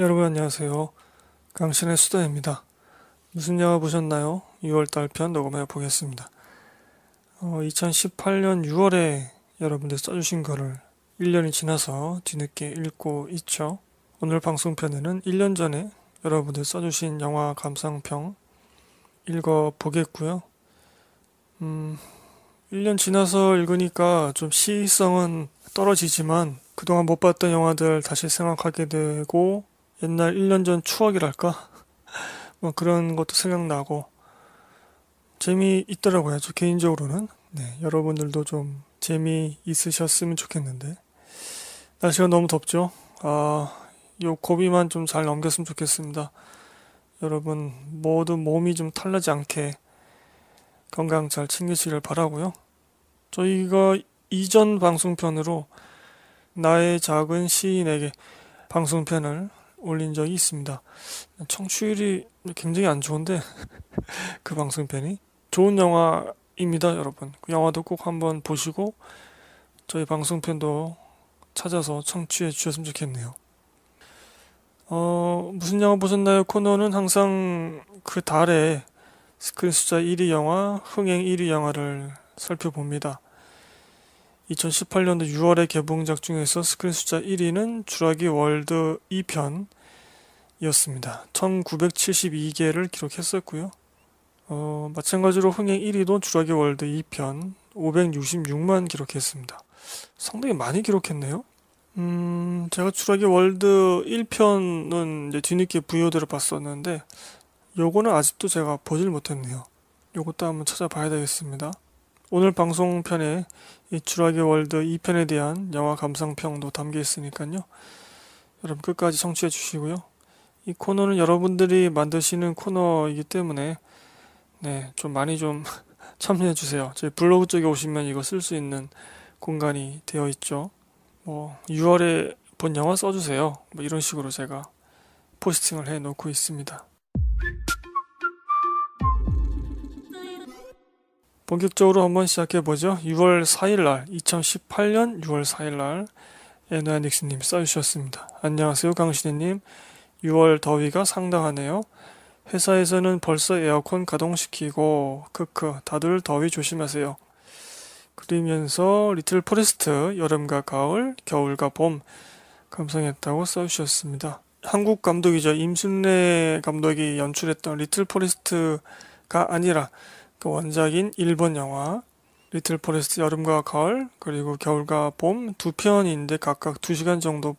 여러분 안녕하세요. 강신의 수다입니다. 무슨 영화 보셨나요? 6월달 편 녹음해 보겠습니다. 어, 2018년 6월에 여러분들 써주신 거를 1년이 지나서 뒤늦게 읽고 있죠. 오늘 방송편에는 1년 전에 여러분들 써주신 영화 감상평 읽어 보겠고요. 음, 1년 지나서 읽으니까 좀 시의성은 떨어지지만 그동안 못 봤던 영화들 다시 생각하게 되고 옛날 1년 전 추억이랄까? 뭐 그런 것도 생각나고 재미있더라고요. 저 개인적으로는. 네, 여러분들도 좀 재미있으셨으면 좋겠는데. 날씨가 너무 덥죠? 아, 요 고비만 좀 잘 넘겼으면 좋겠습니다. 여러분 모두 몸이 좀 탈나지 않게 건강 잘 챙기시길 바라고요. 저희가 이전 방송편으로 나의 작은 시인에게 방송편을 올린 적이 있습니다. 청취율이 굉장히 안 좋은데 그 방송편이 좋은 영화입니다, 여러분. 그 영화도 꼭 한번 보시고 저희 방송편도 찾아서 청취해 주셨으면 좋겠네요. 어, 무슨 영화 보셨나요? 코너는 항상 그 달에 스크린 숫자 1위 영화, 흥행 1위 영화를 살펴봅니다. 2018년도 6월에 개봉작 중에서 스크린 숫자 1위는 주라기 월드 2편이었습니다. 1972개를 기록했었고요. 어, 마찬가지로 흥행 1위도 주라기 월드 2편 566만 기록했습니다. 상당히 많이 기록했네요. 음, 제가 추락의 월드 1편은 뒤늦게 부여대로 봤었는데, 요거는 아직도 제가 보질 못했네요. 요것도 한번 찾아봐야 되겠습니다. 오늘 방송편에 이 추락의 월드 2편에 대한 영화 감상평도 담겨 있으니까요. 여러분 끝까지 청취해 주시고요. 이 코너는 여러분들이 만드시는 코너이기 때문에 네, 좀 많이 좀 참여해 주세요. 저희 블로그 쪽에 오시면 이거 쓸 수 있는 공간이 되어 있죠. 뭐 6월에 본 영화 써주세요. 뭐 이런 식으로 제가 포스팅을 해 놓고 있습니다. 본격적으로 한번 시작해 보죠. 6월 4일 날 2018년 6월 4일 날 에누아닉스 님 써주셨습니다. 안녕하세요 강신혜 님. 6월 더위가 상당하네요. 회사에서는 벌써 에어컨 가동시키고 크크 다들 더위 조심하세요. 그리면서 리틀 포레스트 여름과 가을, 겨울과 봄 감상했다고 써주셨습니다. 한국 감독이죠. 임순례 감독이 연출했던 리틀 포레스트가 아니라 또 그 원작인 일본 영화 리틀 포레스트 여름과 가을 그리고 겨울과 봄 두 편인데 각각 2시간 정도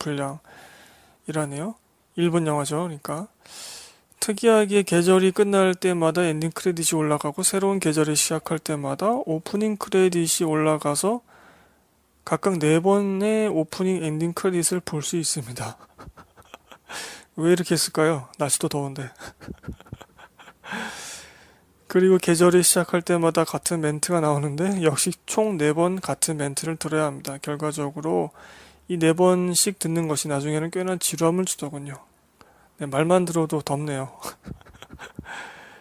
분량이라네요. 일본 영화죠. 그러니까 특이하게 계절이 끝날 때마다 엔딩 크레딧이 올라가고 새로운 계절이 시작할 때마다 오프닝 크레딧이 올라가서 각각 네 번의 오프닝 엔딩 크레딧을 볼 수 있습니다. 왜 이렇게 했을까요? 날씨도 더운데. 그리고 계절이 시작할 때마다 같은 멘트가 나오는데 역시 총4번 같은 멘트를 들어야 합니다. 결과적으로 이4 번씩 듣는 것이 나중에는 꽤나 지루함을 주더군요. 네, 말만 들어도 덥네요.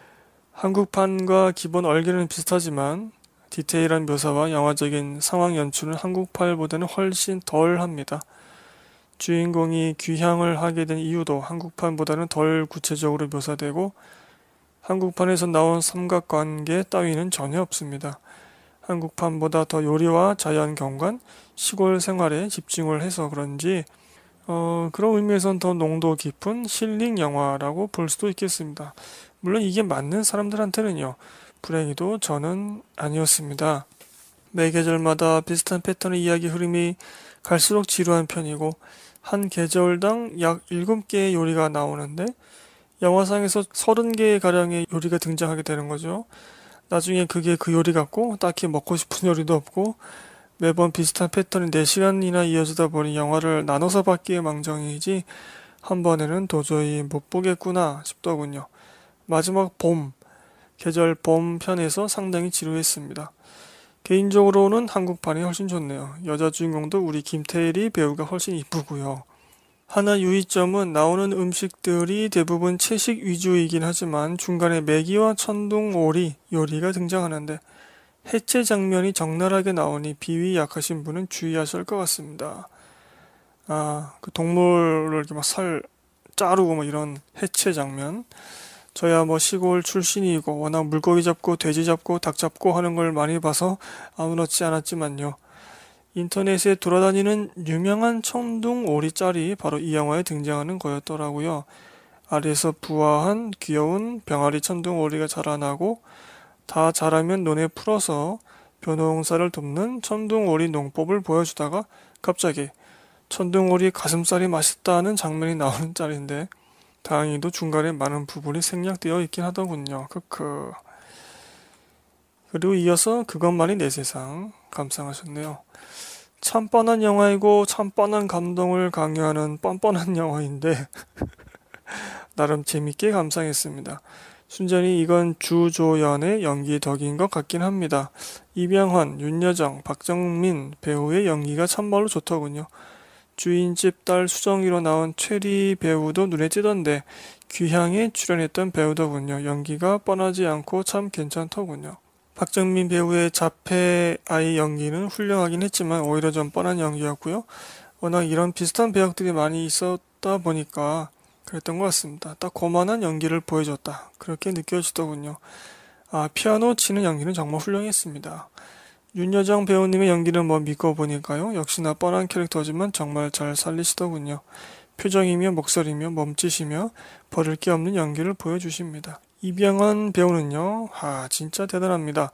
한국판과 기본 얼개는 비슷하지만 디테일한 묘사와 영화적인 상황 연출은 한국판보다는 훨씬 덜 합니다. 주인공이 귀향을 하게 된 이유도 한국판보다는 덜 구체적으로 묘사되고 한국판에서 나온 삼각관계 따위는 전혀 없습니다. 한국판보다 더 요리와 자연 경관, 시골 생활에 집중을 해서 그런지 어, 그런 의미에선 더 농도 깊은 실링 영화라고 볼 수도 있겠습니다. 물론 이게 맞는 사람들한테는요. 불행히도 저는 아니었습니다. 매 계절마다 비슷한 패턴의 이야기 흐름이 갈수록 지루한 편이고 한 계절당 약 7개의 요리가 나오는데 영화상에서 30개 가량의 요리가 등장하게 되는 거죠. 나중에 그게 그 요리 같고 딱히 먹고 싶은 요리도 없고 매번 비슷한 패턴이 4시간이나 이어지다 보니 영화를 나눠서 봤기에 망정이지 한 번에는 도저히 못 보겠구나 싶더군요. 마지막 봄, 계절 봄 편에서 상당히 지루했습니다. 개인적으로는 한국판이 훨씬 좋네요. 여자 주인공도 우리 김태일이 배우가 훨씬 이쁘고요. 하나 유의점은 나오는 음식들이 대부분 채식 위주이긴 하지만 중간에 메기와 천둥오리 요리가 등장하는데 해체 장면이 적나라하게 나오니 비위 약하신 분은 주의하실 것 같습니다. 아, 그 동물을 이렇게 막 살 자르고 뭐 이런 해체 장면. 저야 뭐 시골 출신이고 워낙 물고기 잡고 돼지 잡고 닭 잡고 하는 걸 많이 봐서 아무렇지 않았지만요. 인터넷에 돌아다니는 유명한 청둥 오리짤이 바로 이 영화에 등장하는 거였더라고요. 알에서 부화한 귀여운 병아리 천둥 오리가 자라나고 다 자라면 논에 풀어서 벼농사를 돕는 천둥 오리 농법을 보여주다가 갑자기 천둥 오리 가슴살이 맛있다는 장면이 나오는 짤인데 다행히도 중간에 많은 부분이 생략되어 있긴 하더군요. 크크. 그리고 이어서 그것만이 내 세상 감상하셨네요. 참 뻔한 영화이고 참 뻔한 감동을 강요하는 뻔뻔한 영화인데 나름 재밌게 감상했습니다. 순전히 이건 주조연의 연기 덕인 것 같긴 합니다. 이병헌, 윤여정, 박정민 배우의 연기가 참말로 좋더군요. 주인집 딸 수정이로 나온 최리 배우도 눈에 띄던데 귀향에 출연했던 배우더군요. 연기가 뻔하지 않고 참 괜찮더군요. 박정민 배우의 자폐 아이 연기는 훌륭하긴 했지만 오히려 좀 뻔한 연기였고요. 워낙 이런 비슷한 배역들이 많이 있었다 보니까 그랬던 것 같습니다. 딱 고만한 연기를 보여줬다. 그렇게 느껴지더군요. 아, 피아노 치는 연기는 정말 훌륭했습니다. 윤여정 배우님의 연기는 뭐 믿고 보니까요. 역시나 뻔한 캐릭터지만 정말 잘 살리시더군요. 표정이며 목소리며 몸짓이며 버릴 게 없는 연기를 보여주십니다. 이병헌 배우는요, 아, 진짜 대단합니다.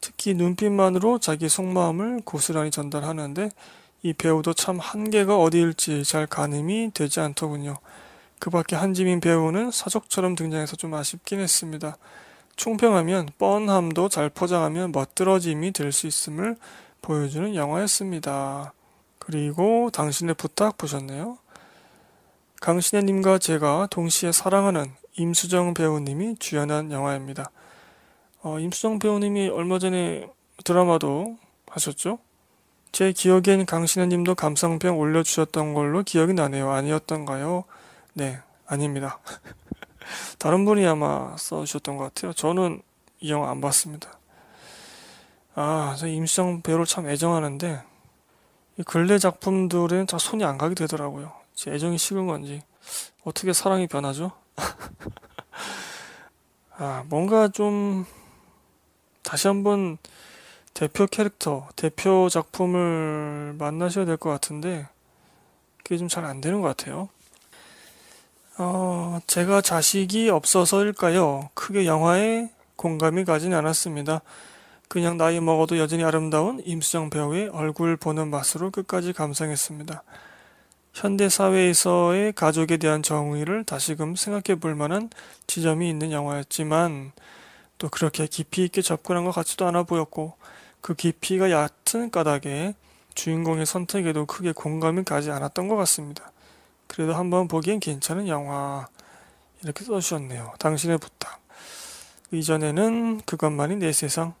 특히 눈빛만으로 자기 속마음을 고스란히 전달하는데 이 배우도 참 한계가 어디일지 잘 가늠이 되지 않더군요. 그 밖에 한지민 배우는 사적처럼 등장해서 좀 아쉽긴 했습니다. 총평하면 뻔함도 잘 포장하면 멋들어짐이 될 수 있음을 보여주는 영화였습니다. 그리고 당신의 부탁 보셨네요. 강신혜님과 제가 동시에 사랑하는 임수정 배우님이 주연한 영화입니다. 어, 임수정 배우님이 얼마 전에 드라마도 하셨죠? 제 기억엔 강신혜님도 감상평 올려주셨던 걸로 기억이 나네요. 아니었던가요? 네, 아닙니다. 다른 분이 아마 써주셨던 것 같아요. 저는 이 영화 안 봤습니다. 아, 저 임수정 배우를 참 애정하는데 근래 작품들은 다 손이 안 가게 되더라고요. 제 애정이 식은 건지 어떻게 사랑이 변하죠? 아, 뭔가 좀 다시 한번 대표 캐릭터, 대표 작품을 만나셔야 될 것 같은데 그게 좀 잘 안 되는 것 같아요. 어, 제가 자식이 없어서일까요? 크게 영화에 공감이 가진 않았습니다. 그냥 나이 먹어도 여전히 아름다운 임수정 배우의 얼굴 보는 맛으로 끝까지 감상했습니다. 현대 사회에서의 가족에 대한 정의를 다시금 생각해 볼 만한 지점이 있는 영화였지만 또 그렇게 깊이 있게 접근한 것 같지도 않아 보였고 그 깊이가 얕은 까닭에 주인공의 선택에도 크게 공감이 가지 않았던 것 같습니다. 그래도 한번 보기엔 괜찮은 영화 이렇게 써주셨네요. 당신의 부탁. 이전에는 그것만이 내 세상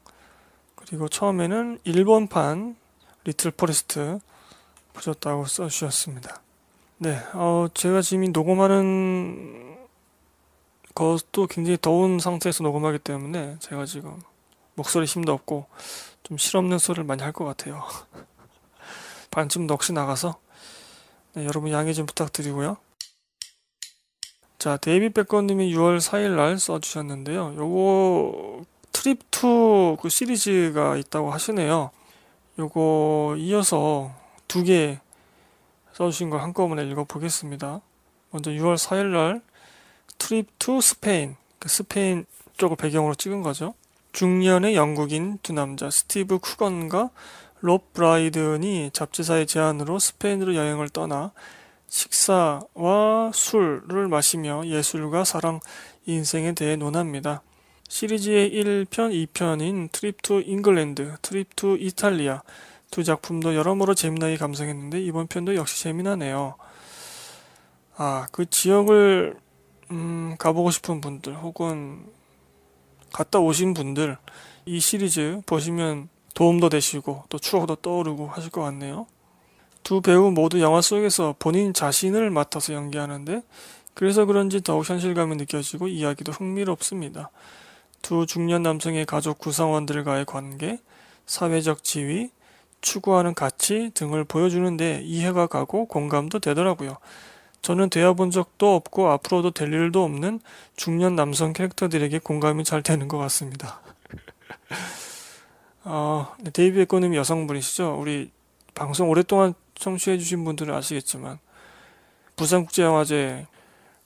그리고 처음에는 일본판 리틀 포레스트 보셨다고 써주셨습니다. 네, 어, 제가 지금 녹음하는 것도 굉장히 더운 상태에서 녹음하기 때문에 제가 지금 목소리 힘도 없고 좀 실없는 소리를 많이 할 것 같아요. 반쯤 넋이 나가서 네, 여러분 양해 좀 부탁드리고요. 자, 데이비 백건님이 6월 4일날 써주셨는데요. 요거 트립 투그 시리즈가 있다고 하시네요. 요거 이어서 두개 써주신 걸 한꺼번에 읽어보겠습니다. 먼저 6월 4일날 트립 투 스페인, 그 스페인 쪽을 배경으로 찍은 거죠. 중년의 영국인 두 남자 스티브 쿠건과 롭 브라이든이 잡지사의 제안으로 스페인으로 여행을 떠나 식사와 술을 마시며 예술과 사랑, 인생에 대해 논합니다. 시리즈의 1편, 2편인 트립 투 잉글랜드, 트립 투 이탈리아, 두 작품도 여러모로 재미나게 감상했는데 이번 편도 역시 재미나네요. 아, 그 지역을 음, 가보고 싶은 분들 혹은 갔다 오신 분들 이 시리즈 보시면 도움도 되시고 또 추억도 떠오르고 하실 것 같네요. 두 배우 모두 영화 속에서 본인 자신을 맡아서 연기하는데 그래서 그런지 더욱 현실감이 느껴지고 이야기도 흥미롭습니다. 두 중년 남성의 가족 구성원들과의 관계, 사회적 지위, 추구하는 가치 등을 보여주는데 이해가 가고 공감도 되더라고요. 저는 되어본 적도 없고 앞으로도 될 일도 없는 중년 남성 캐릭터들에게 공감이 잘 되는 것 같습니다. 어, 네, 데이비 에코님 여성분이시죠? 우리 방송 오랫동안 청취해주신 분들은 아시겠지만 부산국제영화제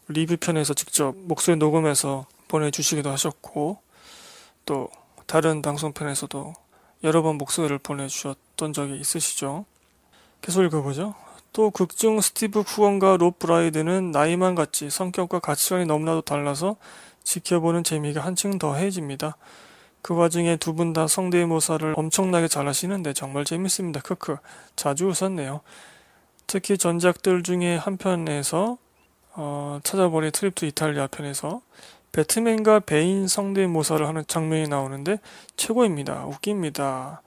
리뷰편에서 직접 목소리 녹음해서 보내주시기도 하셨고 또 다른 방송편에서도 여러 번 목소리를 보내주셨던 적이 있으시죠. 계속 읽어보죠. 또 극중 스티브 후원과 롭 브라이드는 나이만 같이 성격과 가치관이 너무나도 달라서 지켜보는 재미가 한층 더해집니다. 그 와중에 두 분 다 성대모사를 엄청나게 잘하시는데 정말 재밌습니다. 크크. 자주 웃었네요. 특히 전작들 중에 한 편에서 어, 찾아보니 트립 투 이탈리아 편에서 배트맨과 베인 성대모사를 하는 장면이 나오는데 최고입니다. 웃깁니다.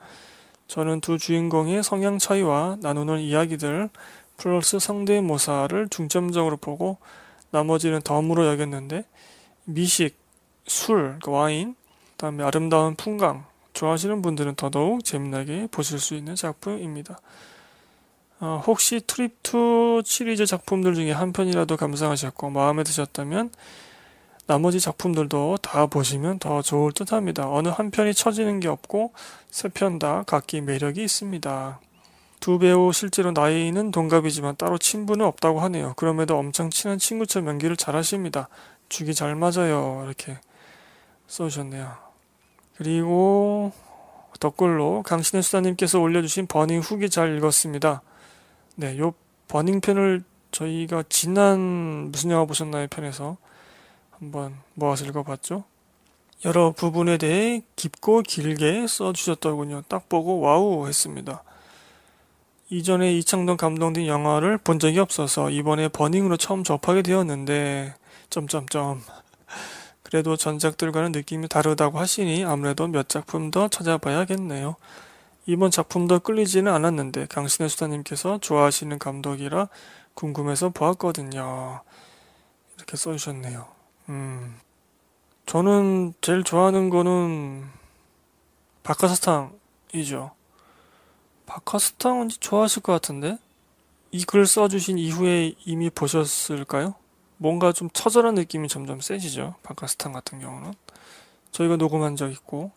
저는 두 주인공의 성향 차이와 나누는 이야기들 플러스 성대모사를 중점적으로 보고 나머지는 덤으로 여겼는데 미식, 술, 그러니까 와인, 다음에 아름다운 풍광 좋아하시는 분들은 더더욱 재미나게 보실 수 있는 작품입니다. 어, 혹시 트립 투 시리즈 작품들 중에 한 편이라도 감상하셨고 마음에 드셨다면 나머지 작품들도 다 보시면 더 좋을 듯 합니다. 어느 한 편이 처지는 게 없고 세 편 다 각기 매력이 있습니다. 두 배우 실제로 나이는 동갑이지만 따로 친분은 없다고 하네요. 그럼에도 엄청 친한 친구처럼 연기를 잘하십니다. 죽이 잘 맞아요. 이렇게 써주셨네요. 그리고 댓글로 강신의 수사님께서 올려주신 버닝 후기 잘 읽었습니다. 네, 요 버닝 편을 저희가 지난 무슨 영화 보셨나요 편에서 한번 모아서 읽어봤죠. 여러 부분에 대해 깊고 길게 써주셨더군요. 딱 보고 와우 했습니다. 이전에 이창동 감독 님 영화를 본 적이 없어서 이번에 버닝으로 처음 접하게 되었는데 점점점 그래도 전작들과는 느낌이 다르다고 하시니 아무래도 몇 작품 더 찾아봐야겠네요. 이번 작품도 끌리지는 않았는데 강신의 수사님께서 좋아하시는 감독이라 궁금해서 보았거든요. 이렇게 써주셨네요. 음, 저는 제일 좋아하는 거는 바카스탕이죠. 바카스탕은 좋아하실 것 같은데? 이 글 써주신 이후에 이미 보셨을까요? 뭔가 좀 처절한 느낌이 점점 세지죠. 바카스탕 같은 경우는. 저희가 녹음한 적 있고,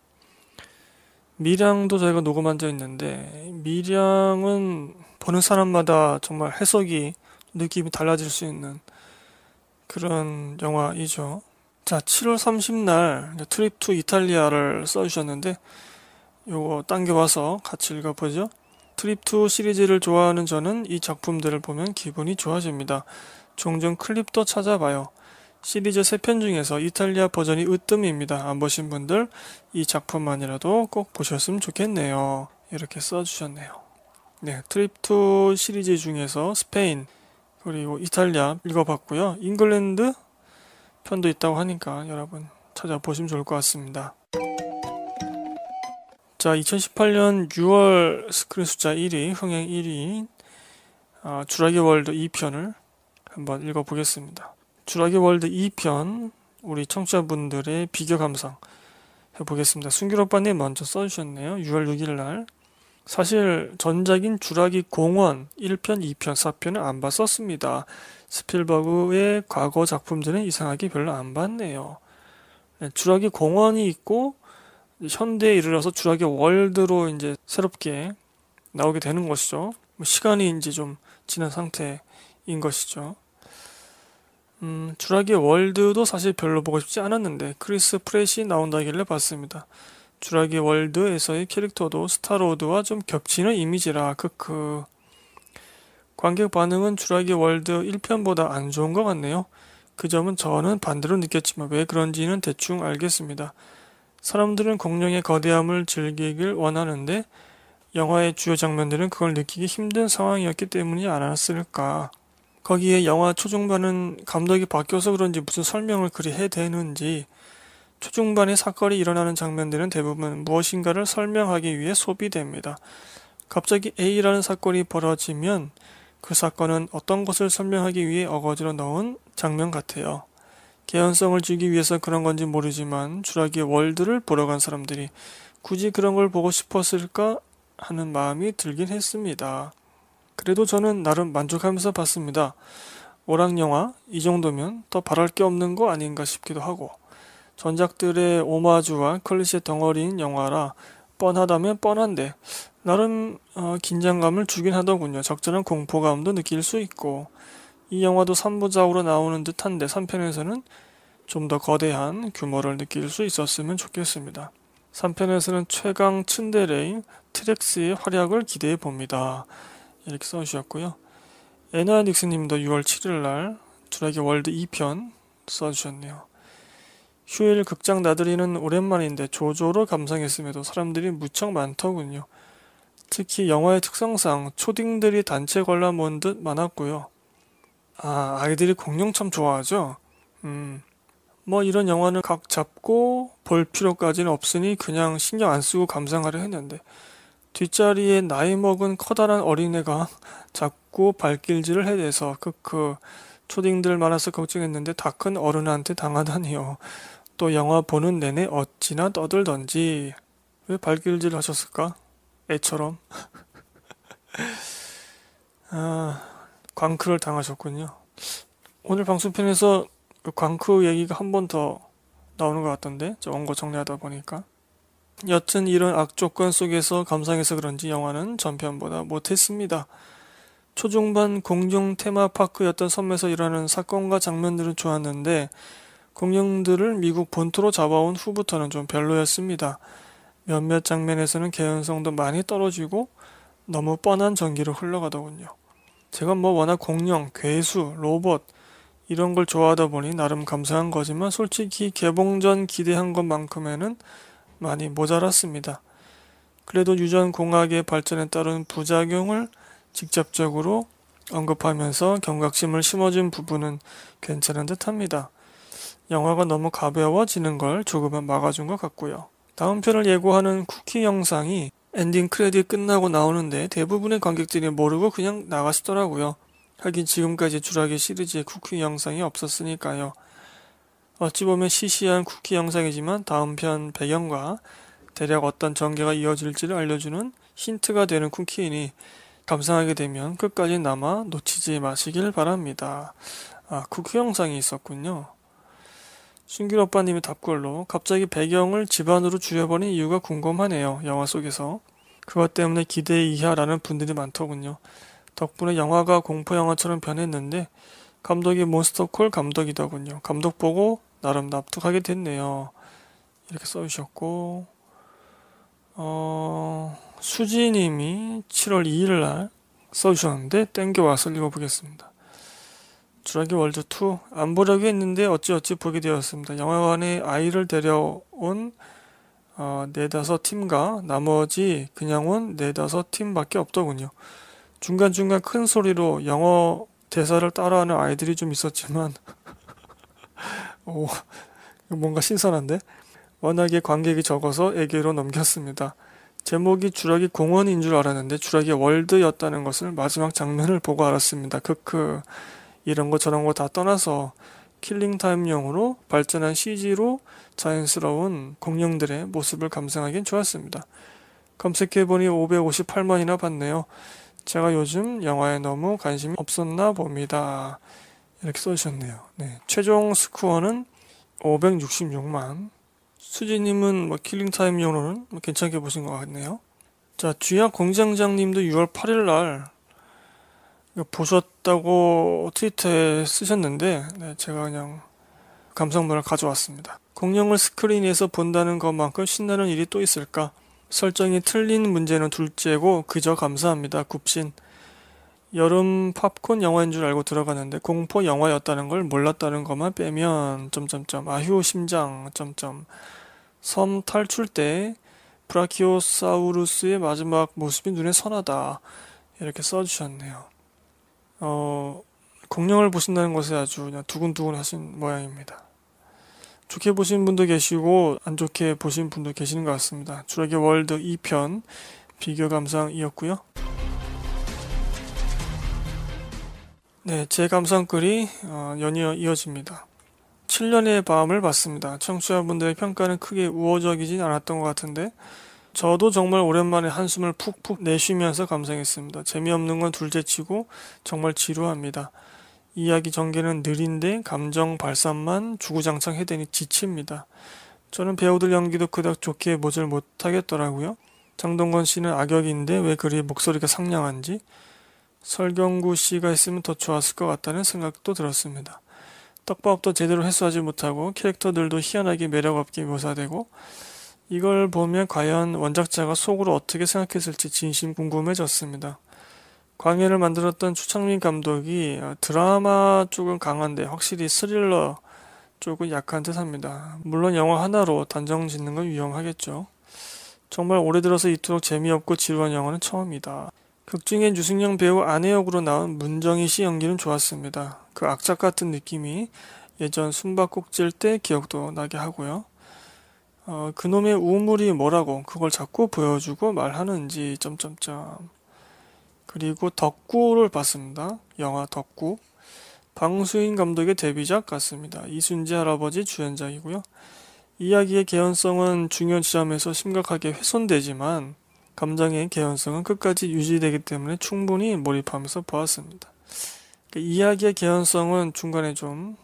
미량도 저희가 녹음한 적 있는데, 미량은 보는 사람마다 정말 해석이 느낌이 달라질 수 있는 그런 영화이죠. 자, 7월 30날 트립 투 이탈리아를 써주셨는데 요거 당겨와서 같이 읽어보죠. 트립 투 시리즈를 좋아하는 저는 이 작품들을 보면 기분이 좋아집니다. 종종 클립도 찾아봐요. 시리즈 3편 중에서 이탈리아 버전이 으뜸입니다. 안 보신 분들 이 작품만이라도 꼭 보셨으면 좋겠네요. 이렇게 써주셨네요. 네, 트립 투 시리즈 중에서 스페인, 그리고 이탈리아 읽어봤고요. 잉글랜드 편도 있다고 하니까 여러분 찾아보시면 좋을 것 같습니다. 자, 2018년 6월 스크린 숫자 1위, 흥행 1위인 아, 주라기 월드 2편을 한번 읽어보겠습니다. 주라기 월드 2편 우리 청취자분들의 비교 감상 해보겠습니다. 순길 오빠님 먼저 써주셨네요. 6월 6일 날 사실 전작인 주라기 공원 1편, 2편, 4편은 안 봤었습니다. 스필버그의 과거 작품들은 이상하게 별로 안 봤네요. 예, 주라기 공원이 있고 현대에 이르러서 주라기 월드로 이제 새롭게 나오게 되는 것이죠. 뭐 시간이 이제 좀 지난 상태인 것이죠. 음, 주라기 월드도 사실 별로 보고 싶지 않았는데 크리스 프레시 나온다길래 봤습니다. 주라기 월드에서의 캐릭터도 스타로드와 좀 겹치는 이미지라 크크 관객 반응은 주라기 월드 1편보다 안 좋은 것 같네요. 그 점은 저는 반대로 느꼈지만 왜 그런지는 대충 알겠습니다. 사람들은 공룡의 거대함을 즐기길 원하는데 영화의 주요 장면들은 그걸 느끼기 힘든 상황이었기 때문이 않았을까. 거기에 영화 초중반은 감독이 바뀌어서 그런지 무슨 설명을 그리 해대는지 초중반에 사건이 일어나는 장면들은 대부분 무엇인가를 설명하기 위해 소비됩니다. 갑자기 A라는 사건이 벌어지면 그 사건은 어떤 것을 설명하기 위해 어거지로 넣은 장면 같아요. 개연성을 주기 위해서 그런 건지 모르지만 주라기의 월드를 보러 간 사람들이 굳이 그런 걸 보고 싶었을까 하는 마음이 들긴 했습니다. 그래도 저는 나름 만족하면서 봤습니다. 오락 영화 이 정도면 더 바랄 게 없는 거 아닌가 싶기도 하고 전작들의 오마주와 클리셰 덩어리인 영화라 뻔하다면 뻔한데 나름 어, 긴장감을 주긴 하더군요. 적절한 공포감도 느낄 수 있고 이 영화도 3부작으로 나오는 듯한데 3편에서는 좀 더 거대한 규모를 느낄 수 있었으면 좋겠습니다. 3편에서는 최강 츤데레인 트렉스의 활약을 기대해 봅니다. 이렇게 써주셨고요. 에나 닉스님도 6월 7일 날드라기 월드 2편 써주셨네요. 휴일 극장 나들이는 오랜만인데 조조로 감상했음에도 사람들이 무척 많더군요. 특히 영화의 특성상 초딩들이 단체 관람 온 듯 많았고요. 아, 아이들이 공룡 참 좋아하죠? 음. 뭐 이런 영화는 각 잡고 볼 필요까지는 없으니 그냥 신경 안 쓰고 감상하려 했는데 뒷자리에 나이 먹은 커다란 어린애가 자꾸 발길질을 해대서 크크 초딩들 많아서 걱정했는데 다 큰 어른한테 당하다니요. 또 영화 보는 내내 어찌나 떠들던지 왜 발길질 하셨을까? 애처럼 아, 광크를 당하셨군요. 오늘 방송편에서 그 광크 얘기가 한 번 더 나오는 것 같던데 저 원고 정리하다 보니까 여튼 이런 악조건 속에서 감상해서 그런지 영화는 전편보다 못했습니다. 초중반 공중 테마파크였던 섬에서 일어나는 사건과 장면들은 좋았는데 공룡들을 미국 본토로 잡아온 후부터는 좀 별로였습니다. 몇몇 장면에서는 개연성도 많이 떨어지고 너무 뻔한 전기로 흘러가더군요. 제가 뭐 워낙 공룡, 괴수, 로봇 이런 걸 좋아하다 보니 나름 감사한 거지만 솔직히 개봉 전 기대한 것만큼에는 많이 모자랐습니다. 그래도 유전 공학의 발전에 따른 부작용을 직접적으로 언급하면서 경각심을 심어준 부분은 괜찮은 듯 합니다. 영화가 너무 가벼워지는 걸조금은 막아준 것 같고요. 다음 편을 예고하는 쿠키 영상이 엔딩 크레딧 끝나고 나오는데 대부분의 관객들이 모르고 그냥 나가시더라고요. 하긴 지금까지 주라기 시리즈의 쿠키 영상이 없었으니까요. 어찌 보면 시시한 쿠키 영상이지만 다음 편 배경과 대략 어떤 전개가 이어질지를 알려주는 힌트가 되는 쿠키이니 감상하게 되면 끝까지 남아 놓치지 마시길 바랍니다. 아, 쿠키 영상이 있었군요. 순길 오빠님의 답글로 갑자기 배경을 집안으로 줄여버린 이유가 궁금하네요. 영화 속에서. 그것 때문에 기대 이하라는 분들이 많더군요. 덕분에 영화가 공포 영화처럼 변했는데 감독이 몬스터콜 감독이더군요. 감독 보고 나름 납득하게 됐네요. 이렇게 써주셨고 어, 수지님이 7월 2일 날 써주셨는데 땡겨와서 읽어보겠습니다. 주라기 월드 2 안 보려고 했는데 어찌어찌 보게 되었습니다. 영화관에 아이를 데려온 어, 네다섯 팀과 나머지 그냥 온 네다섯 팀밖에 없더군요. 중간중간 큰 소리로 영어 대사를 따라하는 아이들이 좀 있었지만 오, 뭔가 신선한데 워낙에 관객이 적어서 애교로 넘겼습니다. 제목이 주라기 공원인 줄 알았는데 주라기 월드였다는 것을 마지막 장면을 보고 알았습니다. 크크. 그, 그. 이런 거 저런 거 다 떠나서 킬링타임용으로 발전한 CG로 자연스러운 공룡들의 모습을 감상하기엔 좋았습니다. 검색해보니 558만이나 봤네요. 제가 요즘 영화에 너무 관심이 없었나 봅니다. 이렇게 써주셨네요. 네. 최종 스쿠어는 566만. 수지님은 뭐 킬링타임용으로는 뭐 괜찮게 보신 것 같네요. 자, 쥐약 공장장님도 6월 8일 날 보셨다고 트위터에 쓰셨는데 네, 제가 그냥 감상문을 가져왔습니다. 공룡을 스크린에서 본다는 것만큼 신나는 일이 또 있을까? 설정이 틀린 문제는 둘째고 그저 감사합니다. 굽신. 여름 팝콘 영화인 줄 알고 들어갔는데 공포 영화였다는 걸 몰랐다는 것만 빼면 점점점 아휴 심장 점점 섬 탈출 때 브라키오사우루스의 마지막 모습이 눈에 선하다 이렇게 써주셨네요. 어, 공룡을 보신다는 것에 아주 그냥 두근두근 하신 모양입니다. 좋게 보신 분도 계시고 안 좋게 보신 분도 계시는 것 같습니다. 주라기 월드 2편 비교 감상이었고요. 네, 제 감상글이 어, 연이어 이어집니다. 7년의 밤을 봤습니다. 청취자분들의 평가는 크게 우호적이진 않았던 것 같은데 저도 정말 오랜만에 한숨을 푹푹 내쉬면서 감상했습니다. 재미없는 건 둘째치고 정말 지루합니다. 이야기 전개는 느린데 감정 발산만 주구장창 해대니 지칩니다. 저는 배우들 연기도 그닥 좋게 보질 못하겠더라고요. 장동건 씨는 악역인데 왜 그리 목소리가 상냥한지 설경구 씨가 했으면 더 좋았을 것 같다는 생각도 들었습니다. 떡밥도 제대로 회수하지 못하고 캐릭터들도 희한하게 매력 없게 묘사되고 이걸 보면 과연 원작자가 속으로 어떻게 생각했을지 진심 궁금해졌습니다. 광해를 만들었던 추창민 감독이 어, 드라마 쪽은 강한데 확실히 스릴러 쪽은 약한 듯 합니다. 물론 영화 하나로 단정 짓는 건 위험하겠죠. 정말 오래 들어서 이토록 재미없고 지루한 영화는 처음이다. 극중엔 유승영 배우 아내 역으로 나온 문정희 씨 연기는 좋았습니다. 그 악착 같은 느낌이 예전 숨바꼭질 때 기억도 나게 하고요. 어, 그놈의 우물이 뭐라고 그걸 자꾸 보여주고 말하는지 점점점 그리고 덕구를 봤습니다. 영화 덕구 방수인 감독의 데뷔작 같습니다. 이순재 할아버지 주연작이고요. 이야기의 개연성은 중요한 지점에서 심각하게 훼손되지만 감정의 개연성은 끝까지 유지되기 때문에 충분히 몰입하면서 보았습니다. 그 이야기의 개연성은 중간에 좀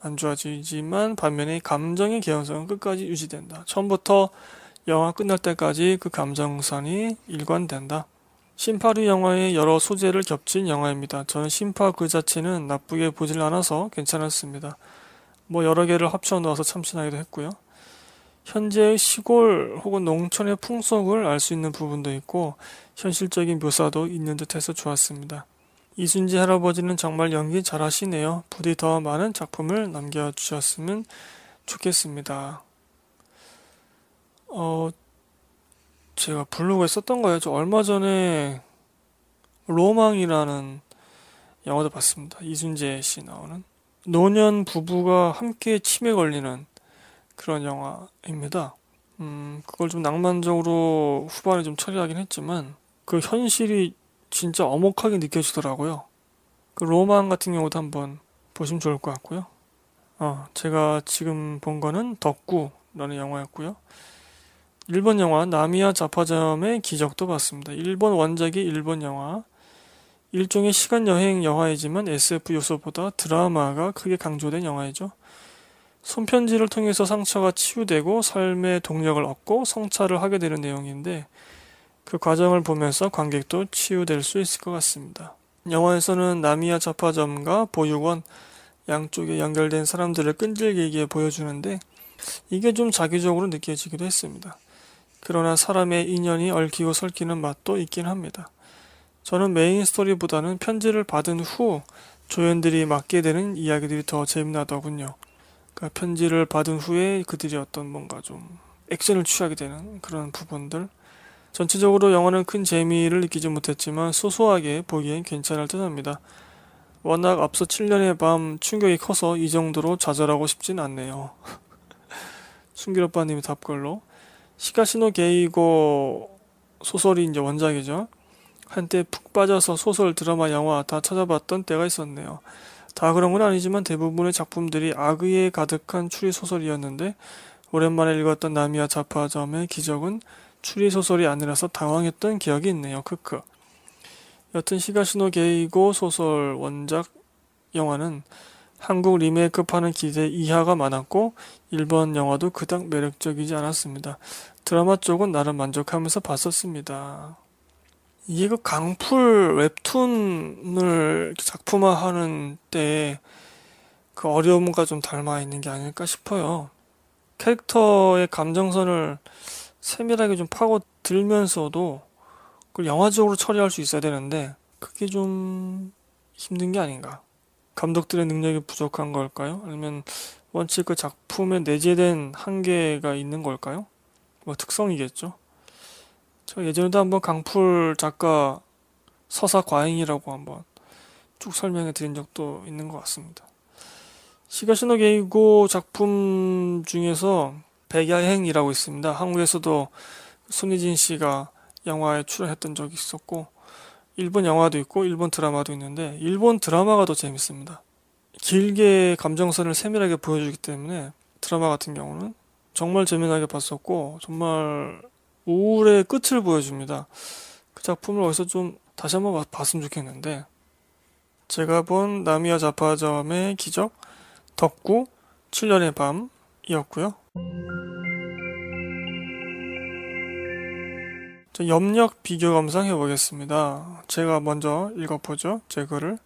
안 좋아지지만 반면에 감정의 개연성은 끝까지 유지된다. 처음부터 영화 끝날 때까지 그 감정선이 일관된다. 심파류 영화의 여러 소재를 겹친 영화입니다. 저는 심파 그 자체는 나쁘게 보질 않아서 괜찮았습니다. 뭐 여러 개를 합쳐 넣어서 참신하기도 했고요. 현재의 시골 혹은 농촌의 풍속을 알 수 있는 부분도 있고 현실적인 묘사도 있는 듯해서 좋았습니다. 이순지 할아버지는 정말 연기 잘하시네요. 부디 더 많은 작품을 남겨주셨으면 좋겠습니다. 어, 제가 블로그에 썼던 거예요. 저 얼마 전에 로망이라는 영화도 봤습니다. 이순재 씨 나오는 노년 부부가 함께 치매 걸리는 그런 영화입니다. 음, 그걸 좀 낭만적으로 후반에 좀 처리하긴 했지만 그 현실이 진짜 어목하게 느껴지더라고요. 그 로망 같은 경우도 한번 보시면 좋을 것 같고요. 어, 제가 지금 본 거는 덕구라는 영화였고요. 일본 영화 나미야 자파점의 기적도 봤습니다. 일본 원작이 일본 영화. 일종의 시간 여행 영화이지만 SF 요소보다 드라마가 크게 강조된 영화이죠. 손편지를 통해서 상처가 치유되고 삶의 동력을 얻고 성찰을 하게 되는 내용인데 그 과정을 보면서 관객도 치유될 수 있을 것 같습니다. 영화에서는 나미야 잡화점과 보육원 양쪽에 연결된 사람들을 끈질기게 보여주는데 이게 좀 자기적으로 느껴지기도 했습니다. 그러나 사람의 인연이 얽히고 설키는 맛도 있긴 합니다. 저는 메인 스토리보다는 편지를 받은 후 조연들이 맡게 되는 이야기들이 더 재미나더군요. 그러니까 편지를 받은 후에 그들이 어떤 뭔가 좀 액션을 취하게 되는 그런 부분들 전체적으로 영화는 큰 재미를 느끼지 못했지만 소소하게 보기엔 괜찮을 듯합니다. 워낙 앞서 7년의 밤 충격이 커서 이 정도로 좌절하고 싶진 않네요. 순길오빠님의 답글로 시카시노 게이고 소설이 이제 원작이죠. 한때 푹 빠져서 소설, 드라마, 영화 다 찾아봤던 때가 있었네요. 다 그런 건 아니지만 대부분의 작품들이 악의에 가득한 추리 소설이었는데 오랜만에 읽었던 나미야 자파점의 기적은 추리소설이 아니라서 당황했던 기억이 있네요. 크크. 여튼 시가시노 게이고 소설 원작 영화는 한국 리메이크파는 기대 이하가 많았고 일본 영화도 그닥 매력적이지 않았습니다. 드라마 쪽은 나름 만족하면서 봤었습니다. 이게 그 강풀 웹툰을 작품화하는 때에 그 어려움과 좀 닮아 있는 게 아닐까 싶어요. 캐릭터의 감정선을 세밀하게 좀 파고 들면서도 그걸 영화적으로 처리할 수 있어야 되는데 그게 좀 힘든 게 아닌가. 감독들의 능력이 부족한 걸까요? 아니면 원칙그 작품에 내재된 한계가 있는 걸까요? 뭐 특성이겠죠. 제가 예전에도 한번 강풀 작가 서사 과잉이라고 한번 쭉 설명해 드린 적도 있는 것 같습니다. 시가시노 게이고 작품 중에서 백야행이라고 있습니다. 한국에서도 손희진 씨가 영화에 출연했던 적이 있었고 일본 영화도 있고 일본 드라마도 있는데 일본 드라마가 더 재밌습니다. 길게 감정선을 세밀하게 보여주기 때문에 드라마 같은 경우는 정말 재미나게 봤었고 정말 우울의 끝을 보여줍니다. 그 작품을 어디서 좀 다시 한번 봤으면 좋겠는데 제가 본 나미야 자파점의 기적 덕구 7년의 밤이었고요. 염력 비교 감상 해보겠습니다. 제가 먼저 읽어보죠. 제 글을.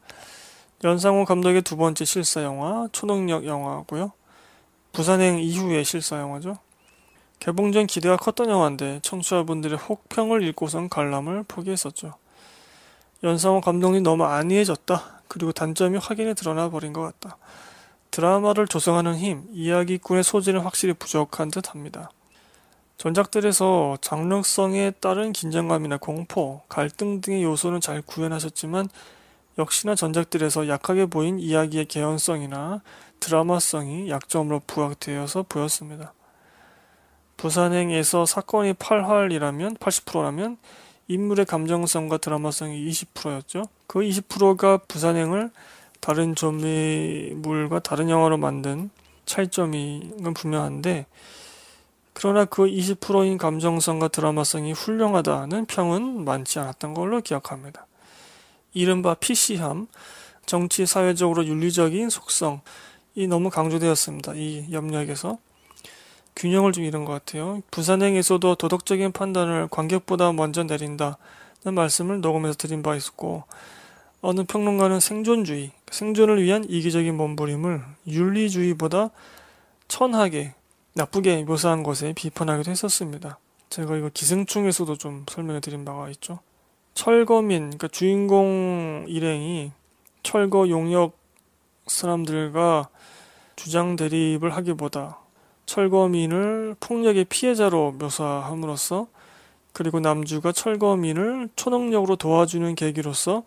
연상호 감독의 두 번째 실사 영화, 초능력 영화고요. 부산행 이후의 실사 영화죠. 개봉 전 기대가 컸던 영화인데 청취자분들의 혹평을 읽고선 관람을 포기했었죠. 연상호 감독이 너무 안이해졌다. 그리고 단점이 확연히 드러나 버린 것 같다. 드라마를 조성하는 힘, 이야기꾼의 소질은 확실히 부족한 듯 합니다. 전작들에서 장르성에 따른 긴장감이나 공포, 갈등 등의 요소는 잘 구현하셨지만 역시나 전작들에서 약하게 보인 이야기의 개연성이나 드라마성이 약점으로 부각되어서 보였습니다. 부산행에서 사건이 8활이라면 80%라면 인물의 감정성과 드라마성이 20%였죠. 그 20%가 부산행을 다른 점이물과 다른 영화로 만든 차이점이건 분명한데 그러나 그 20%인 감정성과 드라마성이 훌륭하다는 평은 많지 않았던 걸로 기억합니다. 이른바 PC함, 정치 사회적으로 윤리적인 속성이 너무 강조되었습니다. 이 협력에서 균형을 좀 잃은 것 같아요. 부산행에서도 도덕적인 판단을 관객보다 먼저 내린다는 말씀을 녹음해서 드린 바 있었고 어느 평론가는 생존주의, 생존을 위한 이기적인 몸부림을 윤리주의보다 천하게 나쁘게 묘사한 것에 비판하기도 했었습니다. 제가 이거 기생충에서도 좀 설명해 드린 바가 있죠. 철거민, 그러니까 주인공 일행이 철거 용역 사람들과 주장 대립을 하기보다 철거민을 폭력의 피해자로 묘사함으로써 그리고 남주가 철거민을 초능력으로 도와주는 계기로서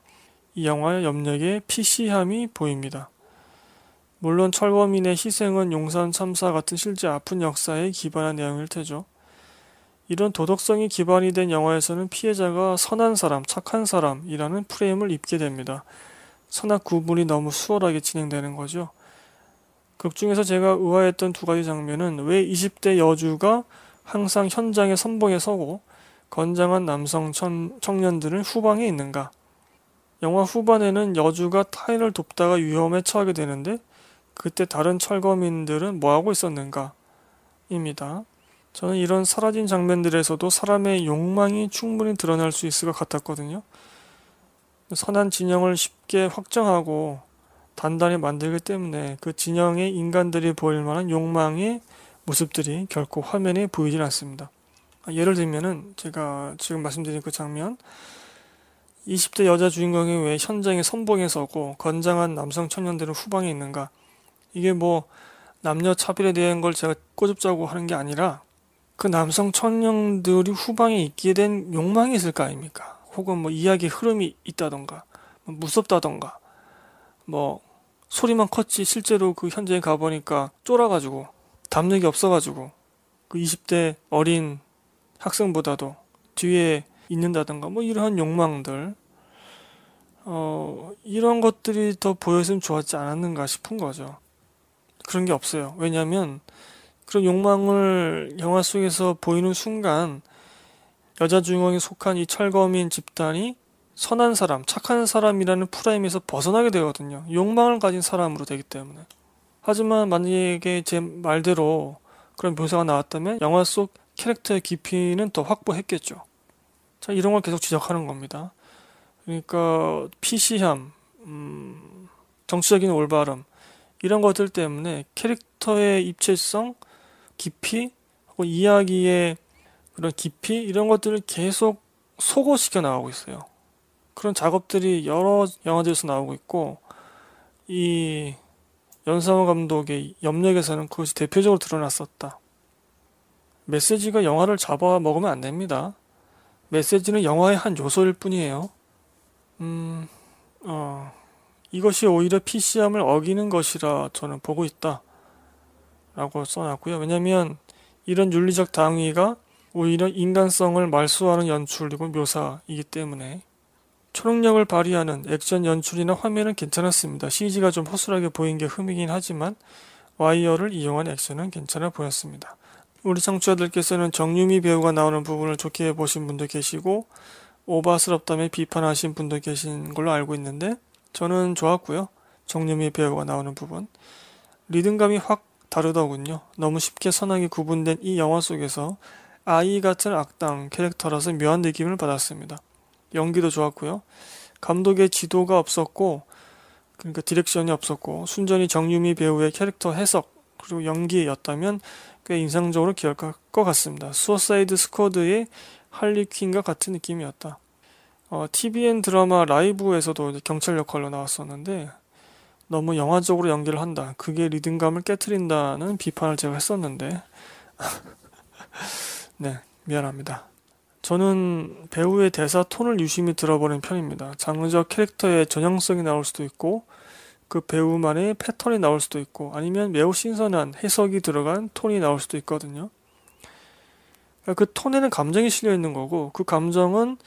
이 영화의 염력에 p c 함이 보입니다. 물론 철거민의 희생은 용산 참사 같은 실제 아픈 역사에 기반한 내용일 테죠. 이런 도덕성이 기반이 된 영화에서는 피해자가 선한 사람, 착한 사람이라는 프레임을 입게 됩니다. 선악 구분이 너무 수월하게 진행되는 거죠. 극 중에서 제가 의아했던 두 가지 장면은 왜 20대 여주가 항상 현장의 선봉에 서고 건장한 남성 청년들은 후방에 있는가? 영화 후반에는 여주가 타인을 돕다가 위험에 처하게 되는데 그때 다른 철거민들은 뭐하고 있었는가? 입니다. 저는 이런 사라진 장면들에서도 사람의 욕망이 충분히 드러날 수 있을 것 같았거든요. 선한 진영을 쉽게 확정하고 단단히 만들기 때문에 그 진영의 인간들이 보일 만한 욕망의 모습들이 결코 화면에 보이질 않습니다. 예를 들면은 제가 지금 말씀드린 그 장면, 20대 여자 주인공이 왜 현장의 선봉에 서고 건장한 남성 청년들은 후방에 있는가? 이게 뭐 남녀 차별에 대한 걸 제가 꼬집자고 하는 게 아니라 그 남성 청년들이 후방에 있게 된 욕망이 있을 거 아닙니까? 혹은 뭐 이야기 흐름이 있다던가, 뭐 무섭다던가, 뭐 소리만 컸지 실제로 그 현장에 가보니까 쫄아가지고 담력이 없어가지고 그 20대 어린 학생보다도 뒤에 있는다든가 뭐 이러한 욕망들 어, 이런 것들이 더 보였으면 좋았지 않았는가 싶은 거죠. 그런 게 없어요. 왜냐하면 그런 욕망을 영화 속에서 보이는 순간 여자 주인공이 속한 이 철거민 집단이 선한 사람, 착한 사람이라는 프라임에서 벗어나게 되거든요. 욕망을 가진 사람으로 되기 때문에. 하지만 만약에 제 말대로 그런 묘사가 나왔다면 영화 속 캐릭터의 깊이는 더 확보했겠죠. 자, 이런 걸 계속 지적하는 겁니다. 그러니까 PC함, 음, 정치적인 올바름 이런 것들 때문에 캐릭터의 입체성, 깊이 혹 이야기의 그런 깊이 이런 것들을 계속 소고시켜 나오고 있어요. 그런 작업들이 여러 영화들에서 나오고 있고 이 연상호 감독의 염력에서는 그것이 대표적으로 드러났었다. 메시지가 영화를 잡아 먹으면 안 됩니다. 메시지는 영화의 한 요소일 뿐이에요. 음, 어, 이것이 오히려 PC함을 어기는 것이라 저는 보고 있다. 라고 써놨고요. 왜냐면 이런 윤리적 당위가 오히려 인간성을 말소하는 연출이고 묘사이기 때문에 초능력을 발휘하는 액션 연출이나 화면은 괜찮았습니다. CG가 좀 허술하게 보인 게 흠이긴 하지만 와이어를 이용한 액션은 괜찮아 보였습니다. 우리 청취자들께서는 정유미 배우가 나오는 부분을 좋게 보신 분도 계시고 오바스럽다며 비판하신 분도 계신 걸로 알고 있는데 저는 좋았고요. 정유미 배우가 나오는 부분 리듬감이 확 다르더군요. 너무 쉽게 선악이 구분된 이 영화 속에서 아이 같은 악당 캐릭터라서 묘한 느낌을 받았습니다. 연기도 좋았고요. 감독의 지도가 없었고 그러니까 디렉션이 없었고 순전히 정유미 배우의 캐릭터 해석 그리고 연기였다면 꽤 인상적으로 기억할 것 같습니다. 수어사이드 스쿼드의 할리퀸과 같은 느낌이었다. 어, TVN 드라마 라이브에서도 경찰 역할로 나왔었는데 너무 영화적으로 연기를 한다. 그게 리듬감을 깨뜨린다는 비판을 제가 했었는데 네 미안합니다. 저는 배우의 대사 톤을 유심히 들어보는 편입니다. 장르적 캐릭터의 전형성이 나올 수도 있고 그 배우만의 패턴이 나올 수도 있고 아니면 매우 신선한 해석이 들어간 톤이 나올 수도 있거든요. 그러니까 그 톤에는 감정이 실려 있는 거고 그 감정은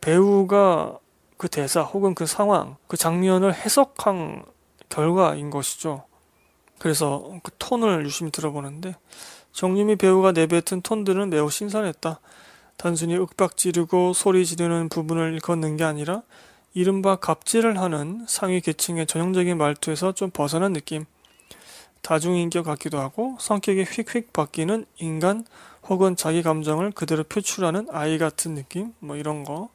배우가 그 대사 혹은 그 상황, 그 장면을 해석한 결과인 것이죠. 그래서 그 톤을 유심히 들어보는데 정유미 배우가 내뱉은 톤들은 매우 신선했다. 단순히 윽박 지르고 소리 지르는 부분을 걷는 게 아니라 이른바 갑질을 하는 상위 계층의 전형적인 말투에서 좀 벗어난 느낌, 다중인격 같기도 하고 성격이 휙휙 바뀌는 인간 혹은 자기 감정을 그대로 표출하는 아이 같은 느낌, 뭐 이런 거.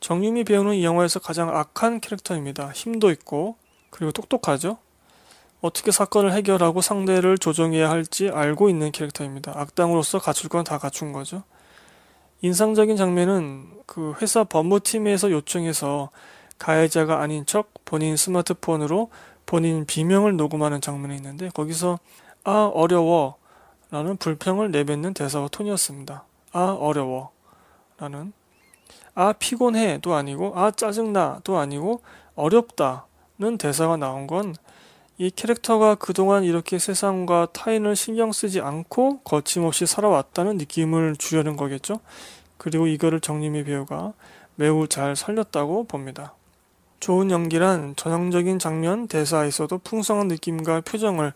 정유미 배우는 이 영화에서 가장 악한 캐릭터입니다. 힘도 있고, 그리고 똑똑하죠? 어떻게 사건을 해결하고 상대를 조정해야 할지 알고 있는 캐릭터입니다. 악당으로서 갖출 건 다 갖춘 거죠. 인상적인 장면은 그 회사 법무팀에서 요청해서 가해자가 아닌 척 본인 스마트폰으로 본인 비명을 녹음하는 장면이 있는데 거기서 아 어려워 라는 불평을 내뱉는 대사와 톤이었습니다. 아 어려워 라는 아 피곤해도 아니고 아 짜증나도 아니고 어렵다는 대사가 나온 건이 캐릭터가 그동안 이렇게 세상과 타인을 신경 쓰지 않고 거침없이 살아왔다는 느낌을 주려는 거겠죠. 그리고 이거를 정림이 배우가 매우 잘 살렸다고 봅니다. 좋은 연기란 전형적인 장면, 대사에서도 풍성한 느낌과 표정을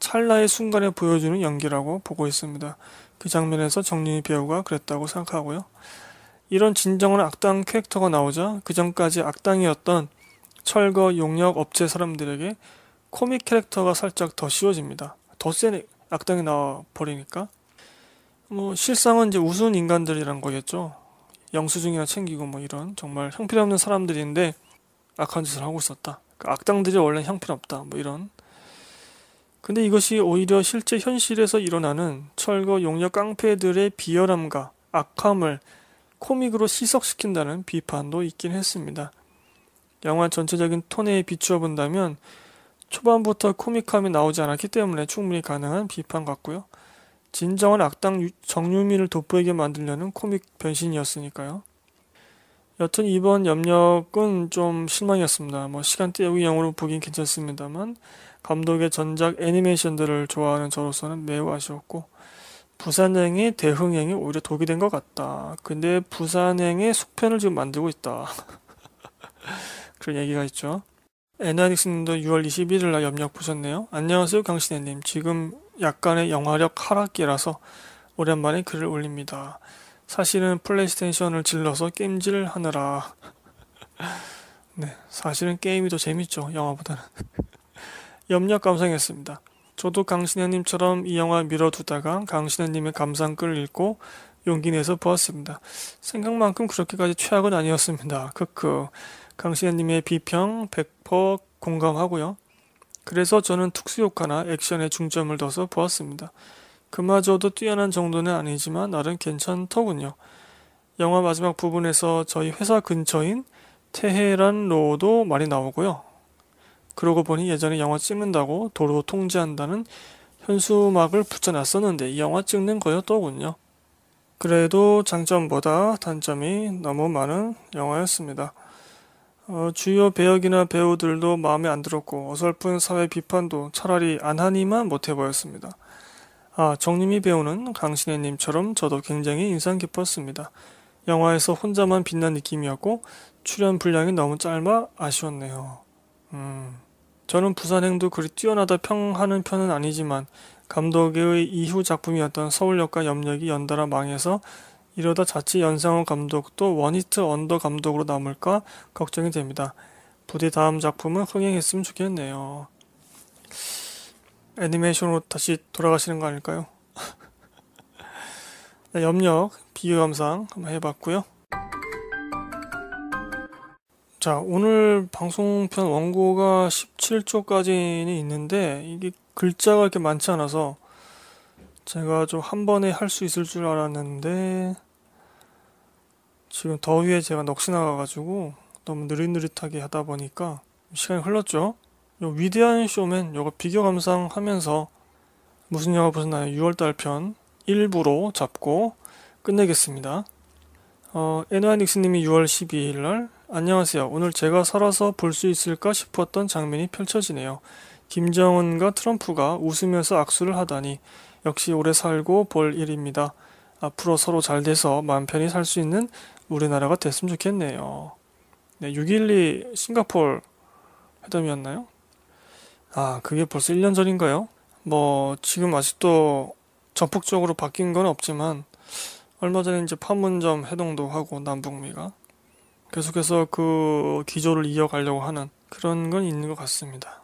찰나의 순간에 보여주는 연기라고 보고 있습니다. 그 장면에서 정림이 배우가 그랬다고 생각하고요. 이런 진정한 악당 캐릭터가 나오자 그 전까지 악당이었던 철거 용역 업체 사람들에게 코믹 캐릭터가 살짝 더 쉬워집니다. 더센 악당이 나와 버리니까. 뭐 실상은 이제 우스운 인간들이란 거겠죠. 영수증이나 챙기고 뭐 이런 정말 형편없는 사람들인데 악한 짓을 하고 있었다. 그 악당들이 원래 형편없다. 뭐 이런. 근데 이것이 오히려 실제 현실에서 일어나는 철거 용역 깡패들의 비열함과 악함을 코믹으로 시석시킨다는 비판도 있긴 했습니다. 영화 전체적인 톤에 비추어 본다면 초반부터 코믹함이 나오지 않았기 때문에 충분히 가능한 비판 같고요. 진정한 악당 정유미를 돋보이게 만들려는 코믹 변신이었으니까요. 여튼 이번 염력은 좀 실망이었습니다. 뭐 시간 때우기 영으로 보긴 괜찮습니다만 감독의 전작 애니메이션들을 좋아하는 저로서는 매우 아쉬웠고 부산행이 대흥행이 오히려 독이 된 것 같다. 근데 부산행의 속편을 지금 만들고 있다. 그런 얘기가 있죠. 에나닉스님도 6월 21일 날 염력 보셨네요. 안녕하세요 강신혜님. 지금 약간의 영화력 하락기라서 오랜만에 글을 올립니다. 사실은 플레이스테이션을 질러서 게임질 하느라 네 사실은 게임이 더 재밌죠 영화보다는 염력 감상했습니다. 저도 강신혜님처럼 이 영화 밀어두다가 강신혜님의 감상글 읽고 용기 내서 보았습니다. 생각만큼 그렇게까지 최악은 아니었습니다. 크크. 강시현님의 비평 100% 공감하고요. 그래서 저는 특수 효과나 액션에 중점을 둬서 보았습니다. 그마저도 뛰어난 정도는 아니지만 나름 괜찮더군요. 영화 마지막 부분에서 저희 회사 근처인 테헤란로도 많이 나오고요. 그러고 보니 예전에 영화 찍는다고 도로 통제한다는 현수막을 붙여놨었는데 이 영화 찍는 거였더군요. 그래도 장점보다 단점이 너무 많은 영화였습니다. 어, 주요 배역이나 배우들도 마음에 안 들었고 어설픈 사회 비판도 차라리 안하니만 못해 보였습니다. 아, 정님이 배우는 강신혜님처럼 저도 굉장히 인상 깊었습니다. 영화에서 혼자만 빛난 느낌이었고 출연 분량이 너무 짧아 아쉬웠네요. 음, 저는 부산행도 그리 뛰어나다 평하는 편은 아니지만 감독의 이후 작품이었던 서울역과 염력이 연달아 망해서 이러다 자칫 연상호 감독도 원히트 언더 감독으로 남을까 걱정이 됩니다. 부디 다음 작품은 흥행했으면 좋겠네요. 애니메이션으로 다시 돌아가시는 거 아닐까요? 네, 염력 비교 감상 한번 해봤고요. 자 오늘 방송편 원고가 17조까지는 있는데 이게 글자가 이렇게 많지 않아서 제가 좀 한 번에 할 수 있을 줄 알았는데 지금 더위에 제가 넋이 나가가지고 너무 느릿느릿하게 하다 보니까 시간이 흘렀죠. 요 위대한 쇼맨 요거 비교 감상하면서 무슨 영화 보셨나요? 6월달 편 일부로 잡고 끝내겠습니다. 어, 에누아 닉스님이 6월 12일 날 안녕하세요. 오늘 제가 살아서 볼 수 있을까 싶었던 장면이 펼쳐지네요. 김정은과 트럼프가 웃으면서 악수를 하다니 역시 오래 살고 볼 일입니다. 앞으로 서로 잘 돼서 마음 편히 살 수 있는 우리나라가 됐으면 좋겠네요. 네, 6.12 싱가폴 회담이었나요? 아, 그게 벌써 1년 전인가요? 뭐, 지금 아직도 전폭적으로 바뀐 건 없지만, 얼마 전에 이제 판문점 해동도 하고, 남북미가. 계속해서 그 기조를 이어가려고 하는 그런 건 있는 것 같습니다.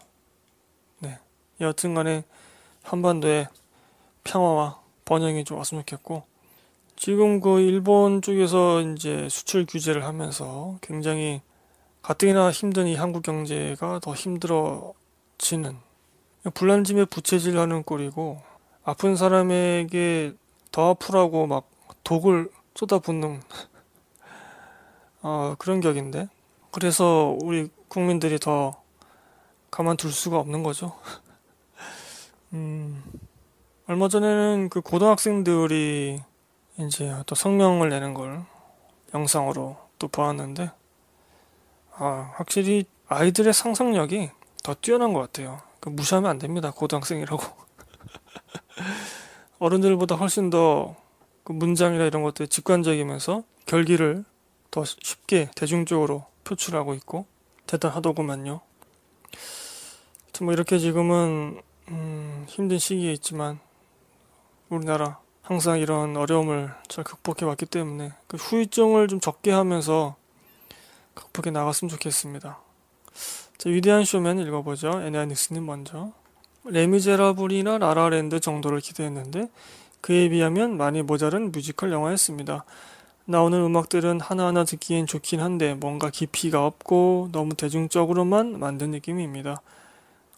네. 여하튼 간에 한반도의 평화와 번영이 좀 왔으면 좋겠고, 지금 그 일본 쪽에서 이제 수출 규제를 하면서 굉장히 가뜩이나 힘든 이 한국 경제가 더 힘들어지는 불난짐에 부채질하는 꼴이고 아픈 사람에게 더 아프라고 막 독을 쏟아붓는 어, 그런 격인데 그래서 우리 국민들이 더 가만둘 수가 없는 거죠. 음, 얼마 전에는 그 고등학생들이 이제 또 성명을 내는 걸 영상으로 또 보았는데 아, 확실히 아이들의 상상력이 더 뛰어난 것 같아요. 그 무시하면 안 됩니다. 고등학생이라고. 어른들보다 훨씬 더그 문장이나 이런 것들이 직관적이면서 결기를 더 쉽게 대중적으로 표출하고 있고 대단하더구만요. 뭐 이렇게 지금은 음 힘든 시기에 있지만 우리나라 항상 이런 어려움을 잘 극복해 왔기 때문에 그 후유증을 좀 적게 하면서 극복해 나갔으면 좋겠습니다. 자, 위대한 쇼맨 읽어보죠. 에네아 닉스님 먼저. 레미제라블이나 라라랜드 정도를 기대했는데 그에 비하면 많이 모자른 뮤지컬 영화였습니다. 나오는 음악들은 하나하나 듣기엔 좋긴 한데 뭔가 깊이가 없고 너무 대중적으로만 만든 느낌입니다.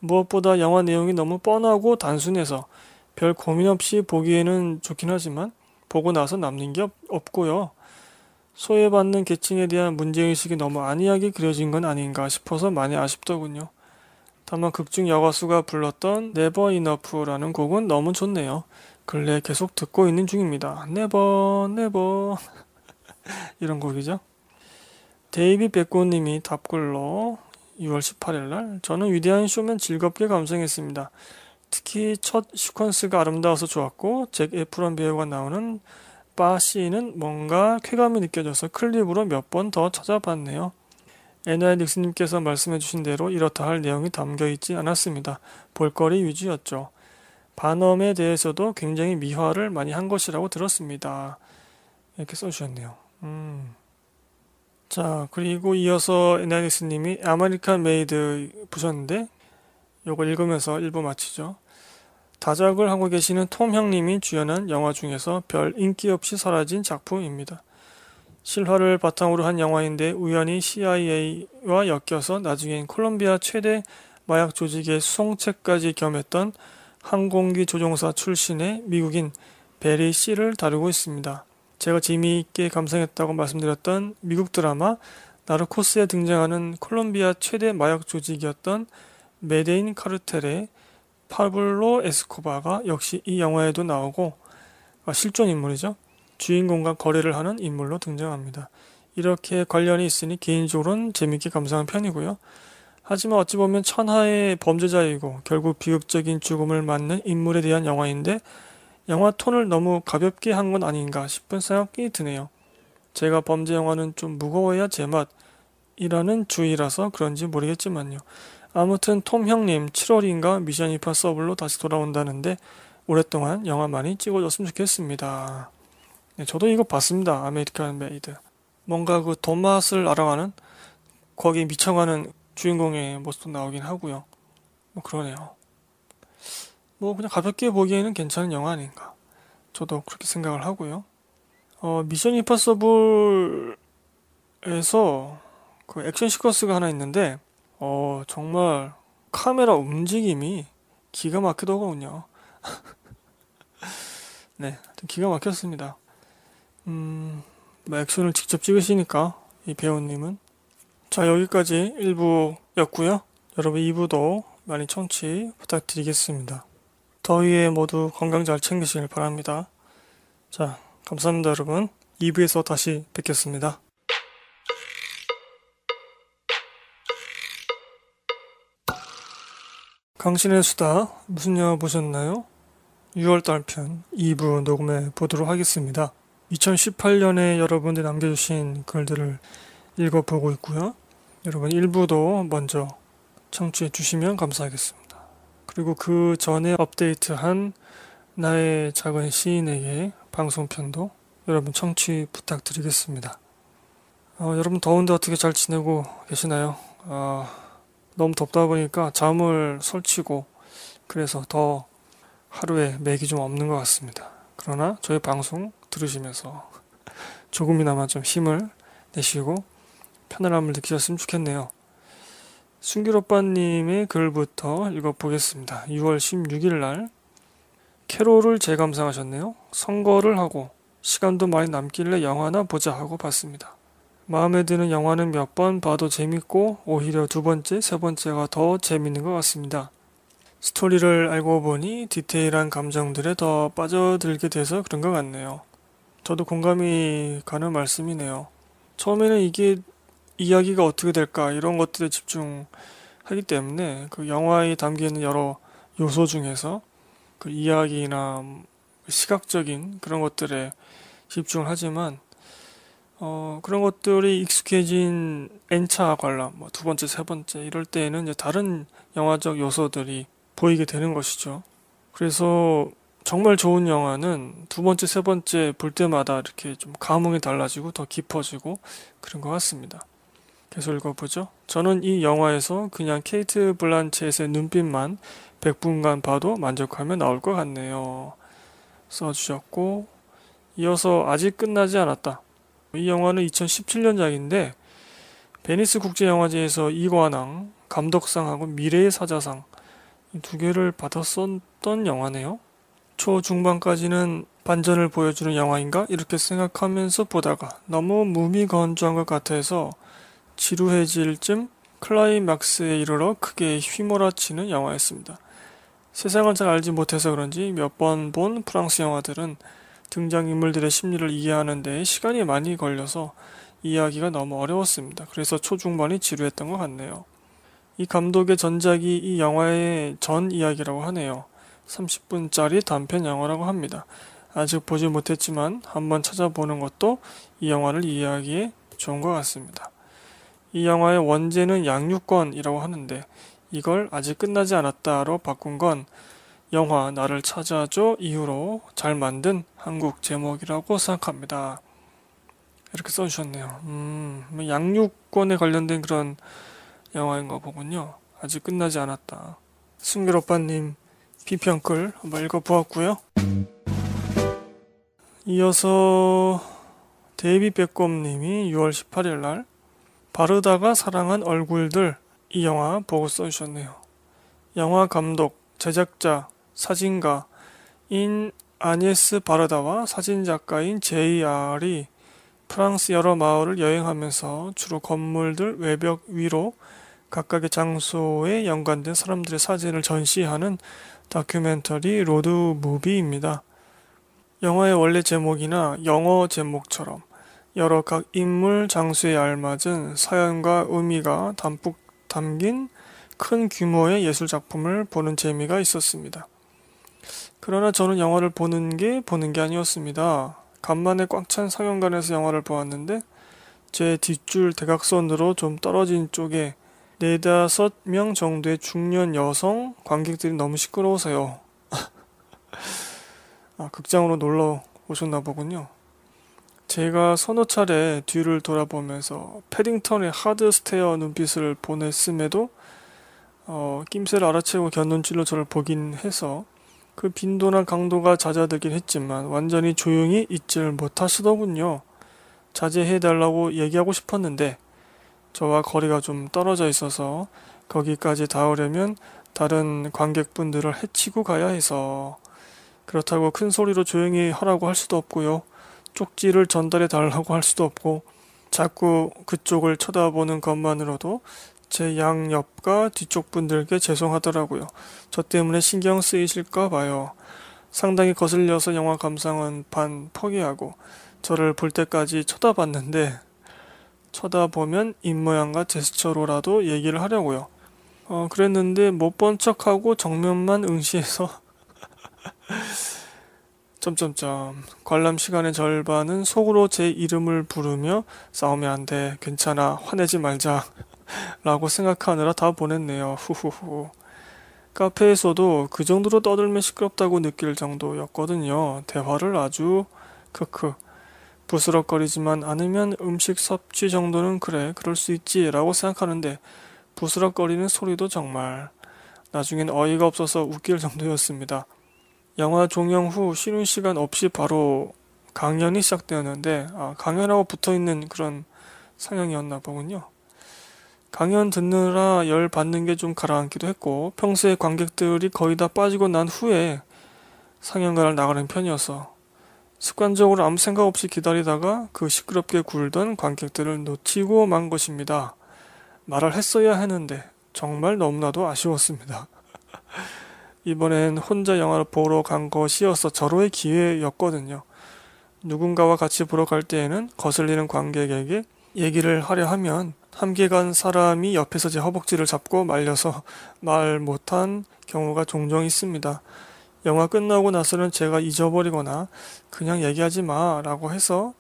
무엇보다 영화 내용이 너무 뻔하고 단순해서 별 고민 없이 보기에는 좋긴 하지만 보고 나서 남는 게 없고요. 소외받는 계층에 대한 문제의식이 너무 안이하게 그려진 건 아닌가 싶어서 많이 아쉽더군요. 다만 극중 여가수가 불렀던 네버 이너프라는 곡은 너무 좋네요. 근래 계속 듣고 있는 중입니다. 네버 네버 이런 곡이죠. 데이비 백고님이 답글로 6월 18일 날 저는 위대한 쇼맨 즐겁게 감상했습니다. 특히 첫 시퀀스가 아름다워서 좋았고 잭 에프런 배우가 나오는 바시는 뭔가 쾌감이 느껴져서 클립으로 몇 번 더 찾아봤네요. 에나이 닉스님께서 말씀해주신 대로 이렇다 할 내용이 담겨있지 않았습니다. 볼거리 위주였죠. 반엄에 대해서도 굉장히 미화를 많이 한 것이라고 들었습니다. 이렇게 써주셨네요. 음. 자, 그리고 이어서 에나이 닉스님이 아메리칸 메이드 보셨는데 요거 읽으면서 일부 마치죠. 다작을 하고 계시는 톰 형님이 주연한 영화 중에서 별 인기 없이 사라진 작품입니다. 실화를 바탕으로 한 영화인데 우연히 CIA와 엮여서 나중엔 콜롬비아 최대 마약 조직의 수송책까지 겸했던 항공기 조종사 출신의 미국인 베리 씨를 다루고 있습니다. 제가 재미있게 감상했다고 말씀드렸던 미국 드라마 나르코스에 등장하는 콜롬비아 최대 마약 조직이었던 메데인 카르텔의 파블로 에스코바가 역시 이 영화에도 나오고 아, 실존 인물이죠. 주인공과 거래를 하는 인물로 등장합니다. 이렇게 관련이 있으니 개인적으로는 재밌게 감상한 편이고요. 하지만 어찌 보면 천하의 범죄자이고 결국 비극적인 죽음을 맞는 인물에 대한 영화인데 영화 톤을 너무 가볍게 한 건 아닌가 싶은 생각이 드네요. 제가 범죄 영화는 좀 무거워야 제맛이라는 주의라서 그런지 모르겠지만요. 아무튼 톰 형님 7월인가 미션 임파서블로 다시 돌아온다는데 오랫동안 영화 많이 찍어줬으면 좋겠습니다. 네, 저도 이거 봤습니다. 아메리칸 메이드. 뭔가 그 돈맛을 알아가는 거기 미쳐가는 주인공의 모습도 나오긴 하고요. 뭐 그러네요. 뭐 그냥 가볍게 보기에는 괜찮은 영화 아닌가. 저도 그렇게 생각을 하고요. 어, 미션 임파서블에서 그 액션 시퀀스가 하나 있는데 어, 정말 카메라 움직임이 기가 막히더군요. 네, 기가 막혔습니다. 음, 뭐 액션을 직접 찍으시니까 이 배우님은 자 여기까지 1부였고요. 여러분 2부도 많이 청취 부탁드리겠습니다. 더위에 모두 건강 잘 챙기시길 바랍니다. 자, 감사합니다 여러분. 2부에서 다시 뵙겠습니다. 강신의 수다 무슨 영화 보셨나요? 6월달 편 2부 녹음해 보도록 하겠습니다. 2018년에 여러분들이 남겨주신 글들을 읽어보고 있고요. 여러분 1부도 먼저 청취해 주시면 감사하겠습니다. 그리고 그 전에 업데이트한 나의 작은 시인에게 방송편도 여러분 청취 부탁드리겠습니다. 어, 여러분 더운데 어떻게 잘 지내고 계시나요? 어... 너무 덥다 보니까 잠을 설치고 그래서 더 하루에 맥이 좀 없는 것 같습니다. 그러나 저희 방송 들으시면서 조금이나마 좀 힘을 내시고 편안함을 느끼셨으면 좋겠네요. 순길오빠님의 글부터 읽어보겠습니다. 6월 16일 날 캐롤을 재감상하셨네요. 선거를 하고 시간도 많이 남길래 영화나 보자 하고 봤습니다. 마음에 드는 영화는 몇 번 봐도 재밌고 오히려 두 번째, 세 번째가 더 재밌는 것 같습니다. 스토리를 알고 보니 디테일한 감정들에 더 빠져들게 돼서 그런 것 같네요. 저도 공감이 가는 말씀이네요. 처음에는 이게 이야기가 어떻게 될까 이런 것들에 집중하기 때문에 그 영화에 담기는 여러 요소 중에서 그 이야기나 시각적인 그런 것들에 집중을 하지만 어, 그런 것들이 익숙해진 N차 관람, 뭐두 번째, 세 번째 이럴 때에는 이제 다른 영화적 요소들이 보이게 되는 것이죠. 그래서 정말 좋은 영화는 두 번째, 세 번째 볼 때마다 이렇게 좀 감흥이 달라지고 더 깊어지고 그런 것 같습니다. 계속 읽어보죠. 저는 이 영화에서 그냥 케이트 블란쳇의 눈빛만 100분간 봐도 만족하며 나올 것 같네요. 써주셨고, 이어서 아직 끝나지 않았다. 이 영화는 2017년작인데 베니스 국제영화제에서 이관왕, 감독상하고 미래의 사자상 두 개를 받았었던 영화네요. 초중반까지는 반전을 보여주는 영화인가 이렇게 생각하면서 보다가 너무 무미건조한 것 같아서 지루해질 쯤 클라이막스에 이르러 크게 휘몰아치는 영화였습니다. 세상을 잘 알지 못해서 그런지 몇 번 본 프랑스 영화들은 등장인물들의 심리를 이해하는 데 시간이 많이 걸려서 이해하기가 너무 어려웠습니다. 그래서 초중반이 지루했던 것 같네요. 이 감독의 전작이 이 영화의 전 이야기라고 하네요. 30분짜리 단편 영화라고 합니다. 아직 보지 못했지만 한번 찾아보는 것도 이 영화를 이해하기에 좋은 것 같습니다. 이 영화의 원제는 양육권이라고 하는데 이걸 아직 끝나지 않았다로 바꾼 건 영화 나를 찾아줘 이후로 잘 만든 한국 제목이라고 생각합니다. 이렇게 써주셨네요. 음, 양육권에 관련된 그런 영화인가 보군요. 아직 끝나지 않았다. 승길 오빠님 비평글 한번 읽어보았고요. 이어서 데이비 백곰님이 6월 18일 날 바르다가 사랑한 얼굴들 이 영화 보고 써주셨네요. 영화 감독, 제작자, 사진가인 아니에스 바르다와 사진작가인 JR이 프랑스 여러 마을을 여행하면서 주로 건물들 외벽 위로 각각의 장소에 연관된 사람들의 사진을 전시하는 다큐멘터리 로드 무비입니다. 영화의 원래 제목이나 영어 제목처럼 여러 각 인물 장소에 알맞은 사연과 의미가 담뿍 담긴 큰 규모의 예술 작품을 보는 재미가 있었습니다. 그러나 저는 영화를 보는 게 보는 게 아니었습니다. 간만에 꽉찬 상영관에서 영화를 보았는데 제 뒷줄 대각선으로 좀 떨어진 쪽에 네다섯 명 정도의 중년 여성 관객들이 너무 시끄러워서요. 아, 극장으로 놀러 오셨나 보군요. 제가 서너 차례 뒤를 돌아보면서 패딩턴의 하드 스테어 눈빛을 보냈음에도 어, 낌새를 알아채고 견눈질로 저를 보긴 해서 그 빈도나 강도가 잦아들긴 했지만 완전히 조용히 잊지를 못하시더군요. 자제해달라고 얘기하고 싶었는데 저와 거리가 좀 떨어져 있어서 거기까지 닿으려면 다른 관객분들을 해치고 가야 해서 그렇다고 큰 소리로 조용히 하라고 할 수도 없고요. 쪽지를 전달해 달라고 할 수도 없고 자꾸 그쪽을 쳐다보는 것만으로도 제 양옆과 뒤쪽 분들께 죄송하더라고요. 저 때문에 신경 쓰이실까 봐요. 상당히 거슬려서 영화 감상은 반 포기하고 저를 볼 때까지 쳐다봤는데 쳐다보면 입모양과 제스처로라도 얘기를 하려고요. 어, 그랬는데 못 본 척하고 정면만 응시해서 점점점 관람 시간의 절반은 속으로 제 이름을 부르며 싸우면 안돼 괜찮아 화내지 말자 라고 생각하느라 다 보냈네요 후후후 카페에서도 그 정도로 떠들면 시끄럽다고 느낄 정도였거든요. 대화를 아주 크크 부스럭거리지만 않으면 음식 섭취 정도는 그래 그럴 수 있지라고 생각하는데 부스럭거리는 소리도 정말 나중엔 어이가 없어서 웃길 정도였습니다. 영화 종영 후 쉬는 시간 없이 바로 강연이 시작되었는데 아, 강연하고 붙어 있는 그런 상영이었나 보군요. 강연 듣느라 열 받는 게 좀 가라앉기도 했고 평소에 관객들이 거의 다 빠지고 난 후에 상영관을 나가는 편이어서 습관적으로 아무 생각 없이 기다리다가 그 시끄럽게 굴던 관객들을 놓치고 만 것입니다. 말을 했어야 했는데 정말 너무나도 아쉬웠습니다. 이번엔 혼자 영화를 보러 간 것이어서 절호의 기회였거든요. 누군가와 같이 보러 갈 때에는 거슬리는 관객에게 얘기를 하려 하면 함께 간 사람이 옆에서 제 허벅지를 잡고 말려서 말 못한 경우가 종종 있습니다. 영화 끝나고 나서는 제가 잊어버리거나 그냥 얘기하지 마 라고 해서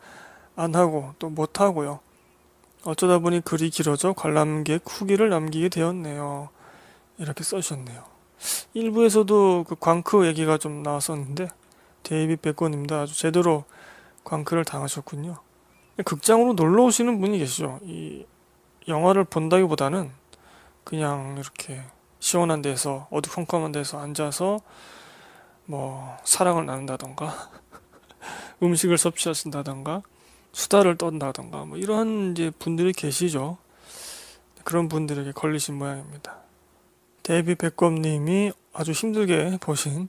안 하고 또 못하고요. 어쩌다 보니 글이 길어져 관람객 후기를 남기게 되었네요. 이렇게 써주셨네요. 1부에서도 그 광크 얘기가 좀 나왔었는데 데이비 백건입니다. 아주 제대로 광크를 당하셨군요. 극장으로 놀러 오시는 분이 계시죠. 이 영화를 본다기보다는 그냥 이렇게 시원한 데서 어두컴컴한 데서 앉아서 뭐 사랑을 나눈다던가 음식을 섭취하신다던가 수다를 떤다던가 뭐 이런 이제 분들이 계시죠. 그런 분들에게 걸리신 모양입니다. 데뷔 백검님이 아주 힘들게 보신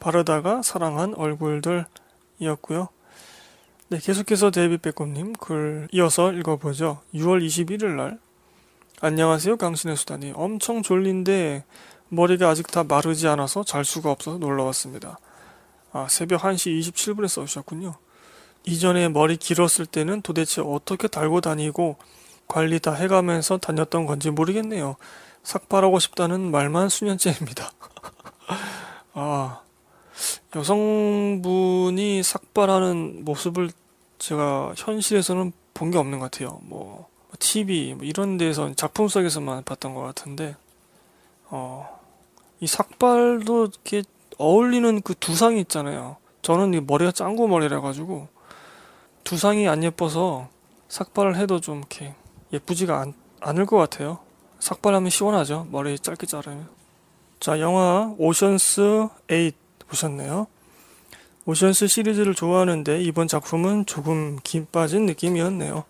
바르다가 사랑한 얼굴들이었고요. 네, 계속해서 데이비 백곰님 글 이어서 읽어보죠. 6월 21일 날 안녕하세요 강신의 수단이 엄청 졸린데 머리가 아직 다 마르지 않아서 잘 수가 없어서 놀러왔습니다. 아 새벽 1시 27분에 써주셨군요. 이전에 머리 길었을 때는 도대체 어떻게 달고 다니고 관리 다 해가면서 다녔던 건지 모르겠네요. 삭발하고 싶다는 말만 수년째입니다. 아, 여성분이 삭발하는 모습을 제가 현실에서는 본 게 없는 것 같아요. 뭐 TV 뭐, 뭐 이런 데서 작품 속에서만 봤던 것 같은데 어, 이 삭발도 이렇게 어울리는 그 두상이 있잖아요. 저는 머리가 짱구 머리라 가지고 두상이 안 예뻐서 삭발을 해도 좀 이렇게 예쁘지가 않, 않을 것 같아요. 삭발하면 시원하죠. 머리 짧게 자르면. 자, 영화 오션스 8 보셨네요. 오션스 시리즈를 좋아하는데 이번 작품은 조금 긴 빠진 느낌이었네요.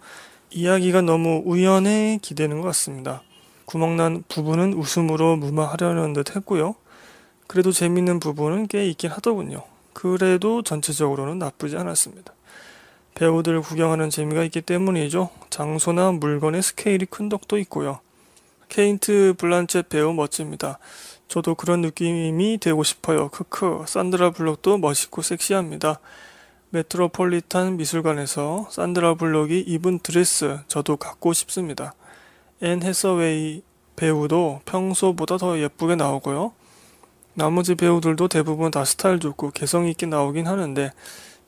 이야기가 너무 우연에 기대는 것 같습니다. 구멍난 부분은 웃음으로 무마하려는 듯 했고요. 그래도 재밌는 부분은 꽤 있긴 하더군요. 그래도 전체적으로는 나쁘지 않았습니다. 배우들 구경하는 재미가 있기 때문이죠. 장소나 물건의 스케일이 큰 덕도 있고요. 케인트 블란쳇 배우 멋집니다. 저도 그런 느낌이 되고 싶어요. 크크. 산드라 블록도 멋있고 섹시합니다. 메트로폴리탄 미술관에서 산드라 블록이 입은 드레스 저도 갖고 싶습니다. 앤 해서웨이 배우도 평소보다 더 예쁘게 나오고요. 나머지 배우들도 대부분 다 스타일 좋고 개성 있게 나오긴 하는데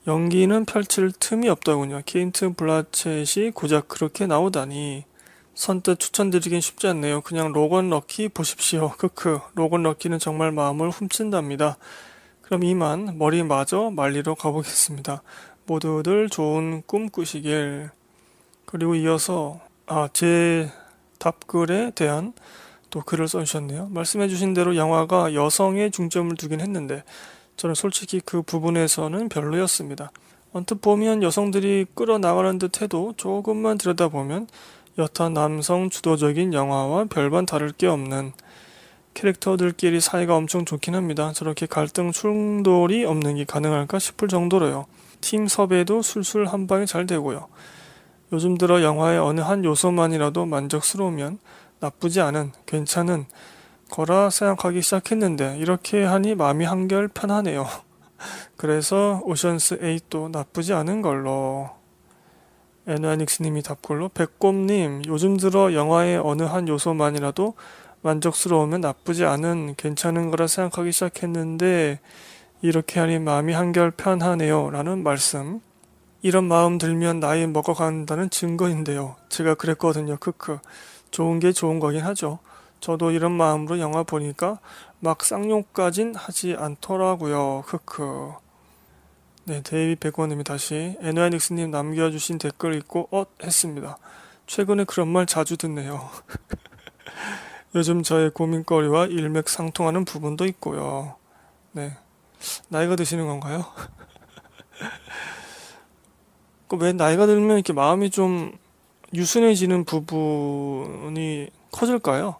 연기는 펼칠 틈이 없더군요. 케인트 블라쳇이 고작 그렇게 나오다니. 선뜻 추천드리긴 쉽지 않네요. 그냥 로건 럭키 보십시오. 크크. 로건 럭키는 정말 마음을 훔친답니다. 그럼 이만 머리마저 말리러 가보겠습니다. 모두들 좋은 꿈 꾸시길. 그리고 이어서 아, 제 답글에 대한 또 글을 써주셨네요. 말씀해주신 대로 영화가 여성에 중점을 두긴 했는데 저는 솔직히 그 부분에서는 별로였습니다. 언뜻 보면 여성들이 끌어나가는 듯 해도 조금만 들여다보면 여타 남성 주도적인 영화와 별반 다를 게 없는 캐릭터들끼리 사이가 엄청 좋긴 합니다. 저렇게 갈등 충돌이 없는 게 가능할까 싶을 정도로요. 팀 섭외도 술술 한 방에 잘 되고요. 요즘 들어 영화의 어느 한 요소만이라도 만족스러우면 나쁘지 않은, 괜찮은 거라 생각하기 시작했는데 이렇게 하니 마음이 한결 편하네요. 그래서 오션스 8도 나쁘지 않은 걸로. 에누아닉스님이 답글로 백곰님 요즘 들어 영화의 어느 한 요소만이라도 만족스러우면 나쁘지 않은 괜찮은 거라 생각하기 시작했는데 이렇게 하니 마음이 한결 편하네요 라는 말씀 이런 마음 들면 나이 먹어간다는 증거인데요 제가 그랬거든요 크크 좋은 게 좋은 거긴 하죠 저도 이런 마음으로 영화 보니까 막 쌍용까진 하지 않더라고요 크크 네, 데이비 백원님이 다시 NY닉스님 남겨주신 댓글 읽고 엇 어, 했습니다. 최근에 그런 말 자주 듣네요. 요즘 저의 고민거리와 일맥상통하는 부분도 있고요. 네, 나이가 드시는 건가요? 그 왜 나이가 들면 이렇게 마음이 좀 유순해지는 부분이 커질까요?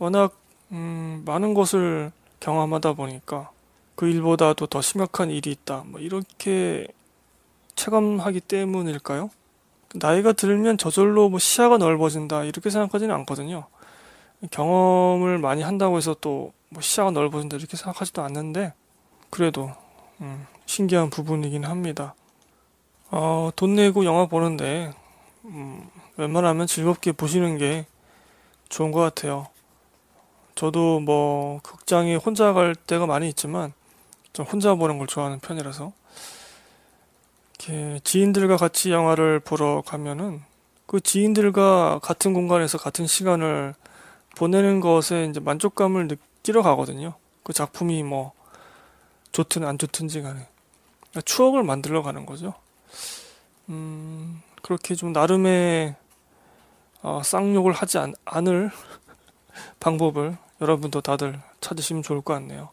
워낙 음, 많은 것을 경험하다 보니까 그 일보다도 더 심각한 일이 있다. 뭐 이렇게 체감하기 때문일까요? 나이가 들면 저절로 뭐 시야가 넓어진다 이렇게 생각하지는 않거든요. 경험을 많이 한다고 해서 또뭐 시야가 넓어진다 이렇게 생각하지도 않는데 그래도 음, 신기한 부분이긴 합니다. 어, 돈 내고 영화 보는데 음, 웬만하면 즐겁게 보시는 게 좋은 것 같아요. 저도 뭐 극장에 혼자 갈 때가 많이 있지만 좀 혼자 보는 걸 좋아하는 편이라서 이렇게 지인들과 같이 영화를 보러 가면은 그 지인들과 같은 공간에서 같은 시간을 보내는 것에 이제 만족감을 느끼러 가거든요. 그 작품이 뭐 좋든 안 좋든지 간에 그러니까 추억을 만들러 가는 거죠. 음, 그렇게 좀 나름의 어, 쌍욕을 하지 않, 않을 방법을 여러분도 다들 찾으시면 좋을 것 같네요.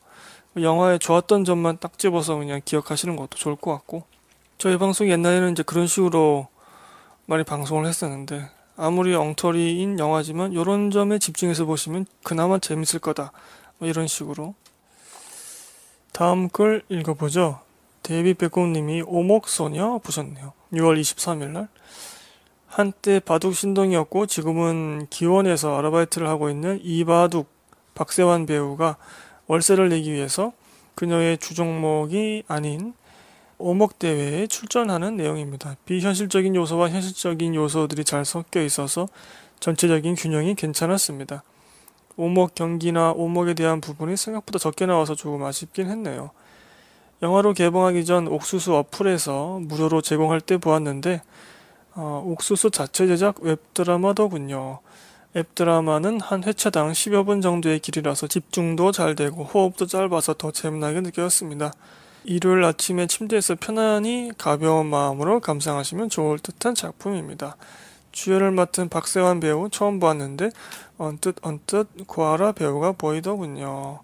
영화의 좋았던 점만 딱 집어서 그냥 기억하시는 것도 좋을 것 같고 저희 방송 옛날에는 이제 그런 식으로 많이 방송을 했었는데 아무리 엉터리인 영화지만 이런 점에 집중해서 보시면 그나마 재밌을 거다 뭐 이런 식으로 다음 글 읽어보죠 데뷔 백곰님이 오목소녀 보셨네요 6월 23일날 한때 바둑 신동이었고 지금은 기원에서 아르바이트를 하고 있는 이바둑 박세환 배우가 월세를 내기 위해서 그녀의 주종목이 아닌 오목 대회에 출전하는 내용입니다. 비현실적인 요소와 현실적인 요소들이 잘 섞여 있어서 전체적인 균형이 괜찮았습니다. 오목 경기나 오목에 대한 부분이 생각보다 적게 나와서 조금 아쉽긴 했네요. 영화로 개봉하기 전 옥수수 어플에서 무료로 제공할 때 보았는데 어, 옥수수 자체 제작 웹드라마더군요. 앱드라마는 한 회차당 10여 분 정도의 길이라서 집중도 잘 되고 호흡도 짧아서 더 재미나게 느껴졌습니다. 일요일 아침에 침대에서 편안히 가벼운 마음으로 감상하시면 좋을 듯한 작품입니다. 주연을 맡은 박세환 배우 처음 보았는데 언뜻 언뜻 고아라 배우가 보이더군요.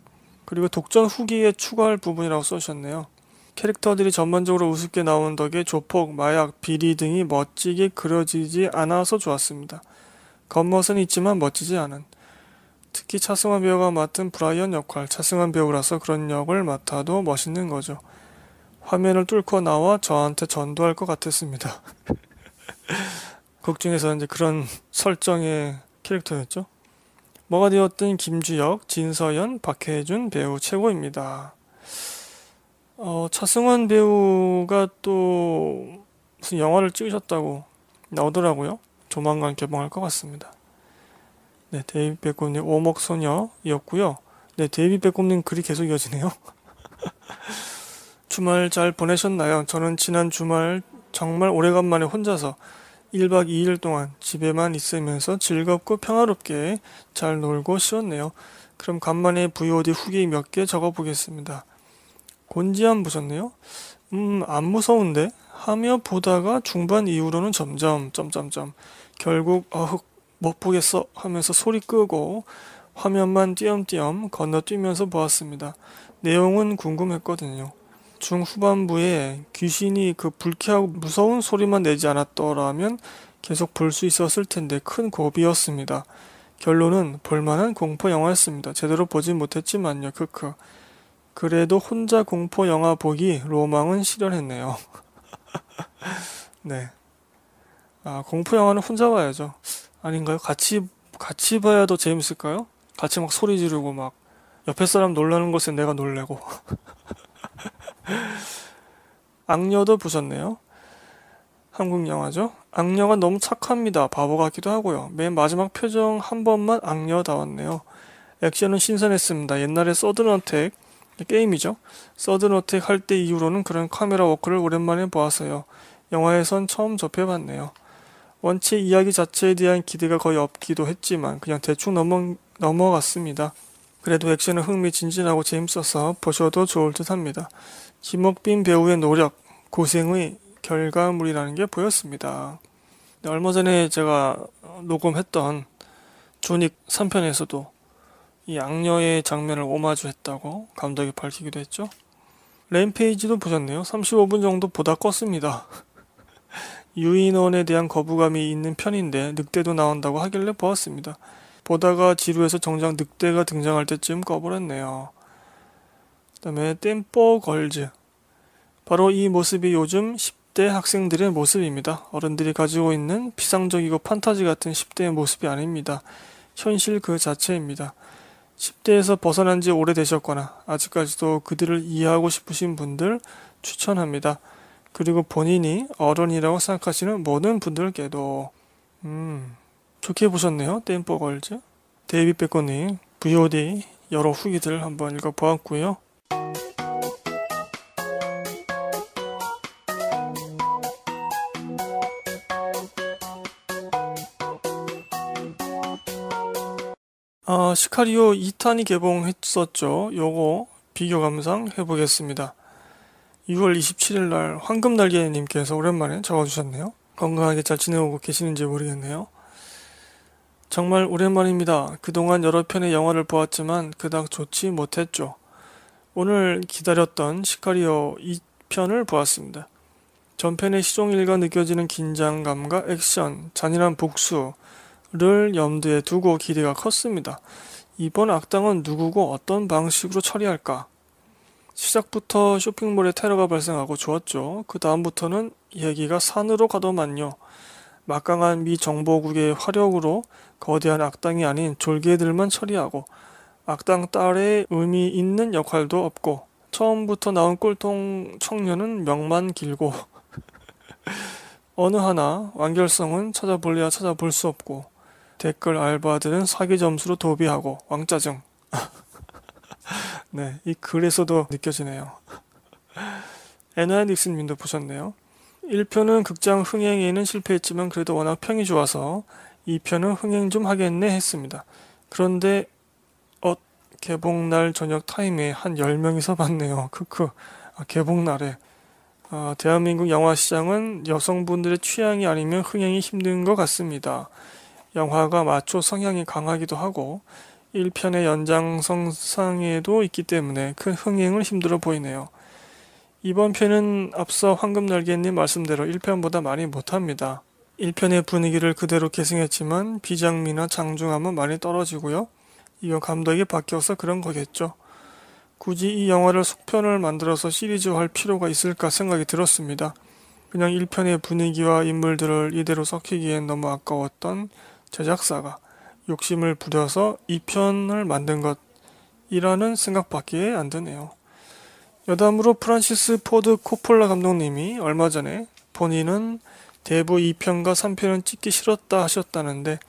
그리고 독전 후기에 추가할 부분이라고 써주셨네요. 캐릭터들이 전반적으로 우습게 나온 덕에 조폭, 마약, 비리 등이 멋지게 그려지지 않아서 좋았습니다. 겉멋은 있지만 멋지지 않은 특히 차승환 배우가 맡은 브라이언 역할, 차승환 배우라서 그런 역을 맡아도 멋있는 거죠. 화면을 뚫고 나와 저한테 전도할 것 같았습니다. 극 중에서 이제 그런 설정의 캐릭터였죠. 뭐가 되었든 김주혁, 진서연, 박혜준 배우 최고입니다. 어, 차승원 배우가 또 무슨 영화를 찍으셨다고 나오더라고요. 조만간 개봉할 것 같습니다. 네, 데이비 백곰님 오목소녀였고요. 네, 데이비 백곰님 글이 계속 이어지네요. 주말 잘 보내셨나요? 저는 지난 주말 정말 오래간만에 혼자서 1박 2일 동안 집에만 있으면서 즐겁고 평화롭게 잘 놀고 쉬었네요. 그럼 간만에 VOD 후기 몇 개 적어보겠습니다. 곤지암 보셨네요? 음, 안 무서운데? 하며 보다가 중반 이후로는 점점, 점점점, 결국 어흑 못 보겠어 하면서 소리 끄고 화면만 띄엄띄엄 건너뛰면서 보았습니다. 내용은 궁금했거든요. 중후반부에 귀신이 그 불쾌하고 무서운 소리만 내지 않았더라면 계속 볼 수 있었을 텐데 큰 고비였습니다. 결론은 볼만한 공포 영화였습니다. 제대로 보진 못했지만요. 크크. 그래도 혼자 공포 영화 보기 로망은 실현했네요. 네. 아, 공포 영화는 혼자 봐야죠. 아닌가요? 같이, 같이 봐야 더 재밌을까요? 같이 막 소리 지르고 막 옆에 사람 놀라는 것에 내가 놀래고. 악녀도 보셨네요. 한국 영화죠. 악녀가 너무 착합니다. 바보 같기도 하고요. 맨 마지막 표정 한 번만 악녀다왔네요 액션은 신선했습니다. 옛날에 서든어택 게임이죠. 서든어택 할 때 이후로는 그런 카메라 워크를 오랜만에 보았어요. 영화에선 처음 접해봤네요. 원체 이야기 자체에 대한 기대가 거의 없기도 했지만 그냥 대충 넘어, 넘어갔습니다. 그래도 액션은 흥미진진하고 재밌어서 보셔도 좋을 듯 합니다. 김옥빈 배우의 노력, 고생의 결과물이라는 게 보였습니다. 네, 얼마 전에 제가 녹음했던 조닉 3편에서도 이 악녀의 장면을 오마주했다고 감독이 밝히기도 했죠. 램페이지도 보셨네요. 35분 정도 보다 껐습니다. 유인원에 대한 거부감이 있는 편인데 늑대도 나온다고 하길래 보았습니다. 보다가 지루해서 정작 늑대가 등장할 때쯤 꺼버렸네요. 그 다음에 댐뽀 걸즈 바로 이 모습이 요즘 10대 학생들의 모습입니다. 어른들이 가지고 있는 피상적이고 판타지 같은 10대의 모습이 아닙니다. 현실 그 자체입니다. 10대에서 벗어난 지 오래되셨거나 아직까지도 그들을 이해하고 싶으신 분들 추천합니다. 그리고 본인이 어른이라고 생각하시는 모든 분들께도 음 좋게 보셨네요 댐버걸즈 데이비 백건님 VOD 여러 후기들 한번 읽어보았고요 아, 시카리오 2탄이 개봉했었죠. 요거 비교 감상 해보겠습니다. 6월 27일 날 황금날개님께서 오랜만에 적어주셨네요. 건강하게 잘 지내오고 계시는지 모르겠네요. 정말 오랜만입니다. 그동안 여러 편의 영화를 보았지만 그닥 좋지 못했죠. 오늘 기다렸던 시카리오 2편을 보았습니다. 전편의 시종일관 느껴지는 긴장감과 액션, 잔인한 복수를 염두에 두고 기대가 컸습니다. 이번 악당은 누구고 어떤 방식으로 처리할까? 시작부터 쇼핑몰에 테러가 발생하고 좋았죠. 그 다음부터는 얘기가 산으로 가더만요. 막강한 미 정보국의 화력으로 거대한 악당이 아닌 졸개들만 처리하고 악당 딸의 의미 있는 역할도 없고 처음부터 나온 꼴통 청년은 명만 길고 어느 하나 완결성은 찾아볼래야 찾아볼 수 없고 댓글 알바들은 사기 점수로 도비하고 왕짜증 네, 이 글에서도 느껴지네요. 애나닉슨 님도 보셨네요. 1편은 극장 흥행에는 실패했지만 그래도 워낙 평이 좋아서 2편은 흥행 좀 하겠네 했습니다. 그런데 어 개봉날 저녁 타임에 한 10명이서 봤네요. 크크. 아, 개봉날에 아, 대한민국 영화 시장은 여성분들의 취향이 아니면 흥행이 힘든 것 같습니다. 영화가 마초 성향이 강하기도 하고 1편의 연장성상에도 있기 때문에 큰 흥행을 힘들어 보이네요. 이번 편은 앞서 황금날개님 말씀대로 1편보다 많이 못합니다. 1편의 분위기를 그대로 계승했지만 비장미나 장중함은 많이 떨어지고요. 이건 감독이 바뀌어서 그런 거겠죠. 굳이 이 영화를 속편을 만들어서 시리즈화할 필요가 있을까 생각이 들었습니다. 그냥 1편의 분위기와 인물들을 이대로 섞이기엔 너무 아까웠던 제작사가 욕심을 부려서 이 편을 만든 것이라는 생각밖에 안 드네요. 여담으로 프란시스 포드 코폴라 감독님이 얼마 전에 본인은 대부 2편과 3편은 찍기 싫었다 하셨다는데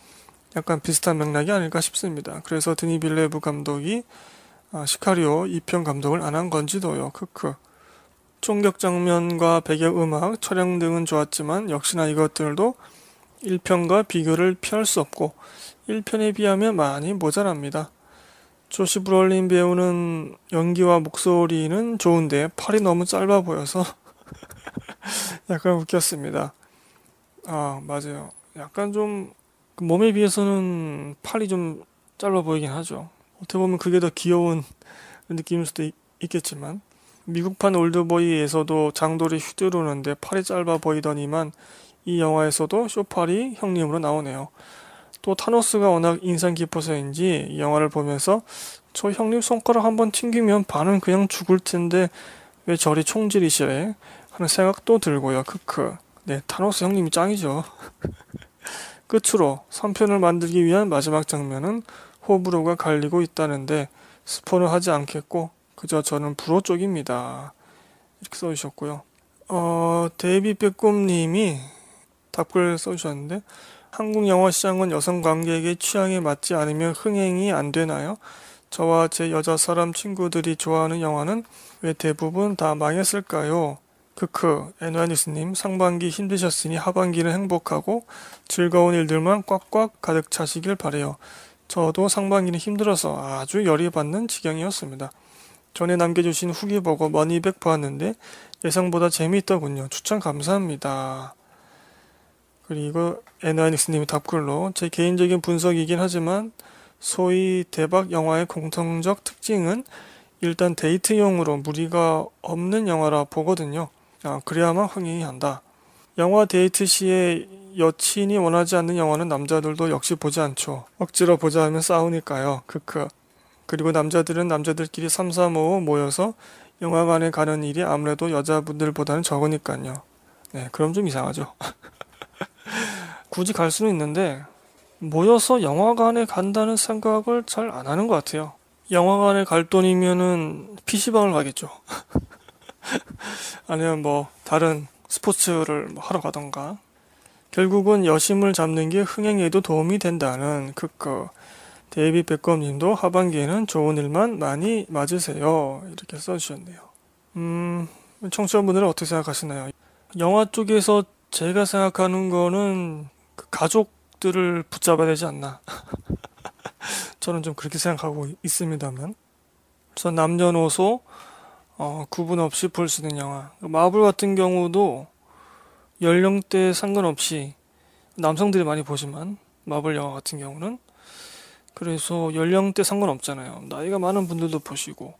약간 비슷한 맥락이 아닐까 싶습니다. 그래서 드니 빌레브 감독이 아, 시카리오 2편 감독을 안 한 건지도요. 크크. 총격 장면과 배경 음악, 촬영 등은 좋았지만 역시나 이것들도 1편과 비교를 피할 수 없고 1편에 비하면 많이 모자랍니다. 조시 브롤린 배우는 연기와 목소리는 좋은데 팔이 너무 짧아 보여서 약간 웃겼습니다. 아, 맞아요. 약간 좀 그 몸에 비해서는 팔이 좀 짧아 보이긴 하죠. 어떻게 보면 그게 더 귀여운 느낌일 수도 있, 겠지만 미국판 올드보이에서도 장돌이 휘두르는데 팔이 짧아 보이더니만 이 영화에서도 쇼파리 형님으로 나오네요. 또 타노스가 워낙 인상 깊어서인지 이 영화를 보면서 저 형님 손가락 한번 튕기면 반은 그냥 죽을 텐데 왜 저리 총질이시래 하는 생각도 들고요. 크크. 네, 타노스 형님이 짱이죠. 끝으로 3편을 만들기 위한 마지막 장면은 호불호가 갈리고 있다는데 스포는 하지 않겠고 그저 저는 불호 쪽입니다. 이렇게 써주셨고요. 어, 데이비 빼꼼님이 답글 써주셨는데 한국 영화 시장은 여성 관객의 취향에 맞지 않으면 흥행이 안 되나요? 저와 제 여자 사람 친구들이 좋아하는 영화는 왜 대부분 다 망했을까요? 크크, 엔와니스님 상반기 힘드셨으니 하반기는 행복하고 즐거운 일들만 꽉꽉 가득 차시길 바래요. 저도 상반기는 힘들어서 아주 열이 받는 지경이었습니다. 전에 남겨주신 후기 보고 머니백 보았는데 예상보다 재미있더군요. 추천 감사합니다. 그리고 에너닉스님이 답글로 제 개인적인 분석이긴 하지만 소위 대박 영화의 공통적 특징은 일단 데이트용으로 무리가 없는 영화라 보거든요. 아, 그래야만 흥행이 한다. 영화 데이트 시에 여친이 원하지 않는 영화는 남자들도 역시 보지 않죠. 억지로 보자 하면 싸우니까요. 크크. 그리고 남자들은 남자들끼리 삼삼오오 모여서 영화관에 가는 일이 아무래도 여자분들보다는 적으니까요. 네, 그럼 좀 이상하죠. 굳이 갈 수는 있는데 모여서 영화관에 간다는 생각을 잘 안 하는 것 같아요. 영화관에 갈 돈이면은 PC방을 가겠죠. 아니면 뭐 다른 스포츠를 뭐 하러 가던가. 결국은 여심을 잡는 게 흥행에도 도움이 된다는 그거. 데이비 백검님도 하반기에는 좋은 일만 많이 맞으세요. 이렇게 써주셨네요. 음, 청취자분들은 어떻게 생각하시나요? 영화 쪽에서 제가 생각하는 거는 그 가족들을 붙잡아야 되지 않나. 저는 좀 그렇게 생각하고 있습니다만. 그래서 남녀노소 어, 구분 없이 볼 수 있는 영화. 마블 같은 경우도 연령대 에 상관없이 남성들이 많이 보지만 마블 영화 같은 경우는 그래서 연령대 상관없잖아요. 나이가 많은 분들도 보시고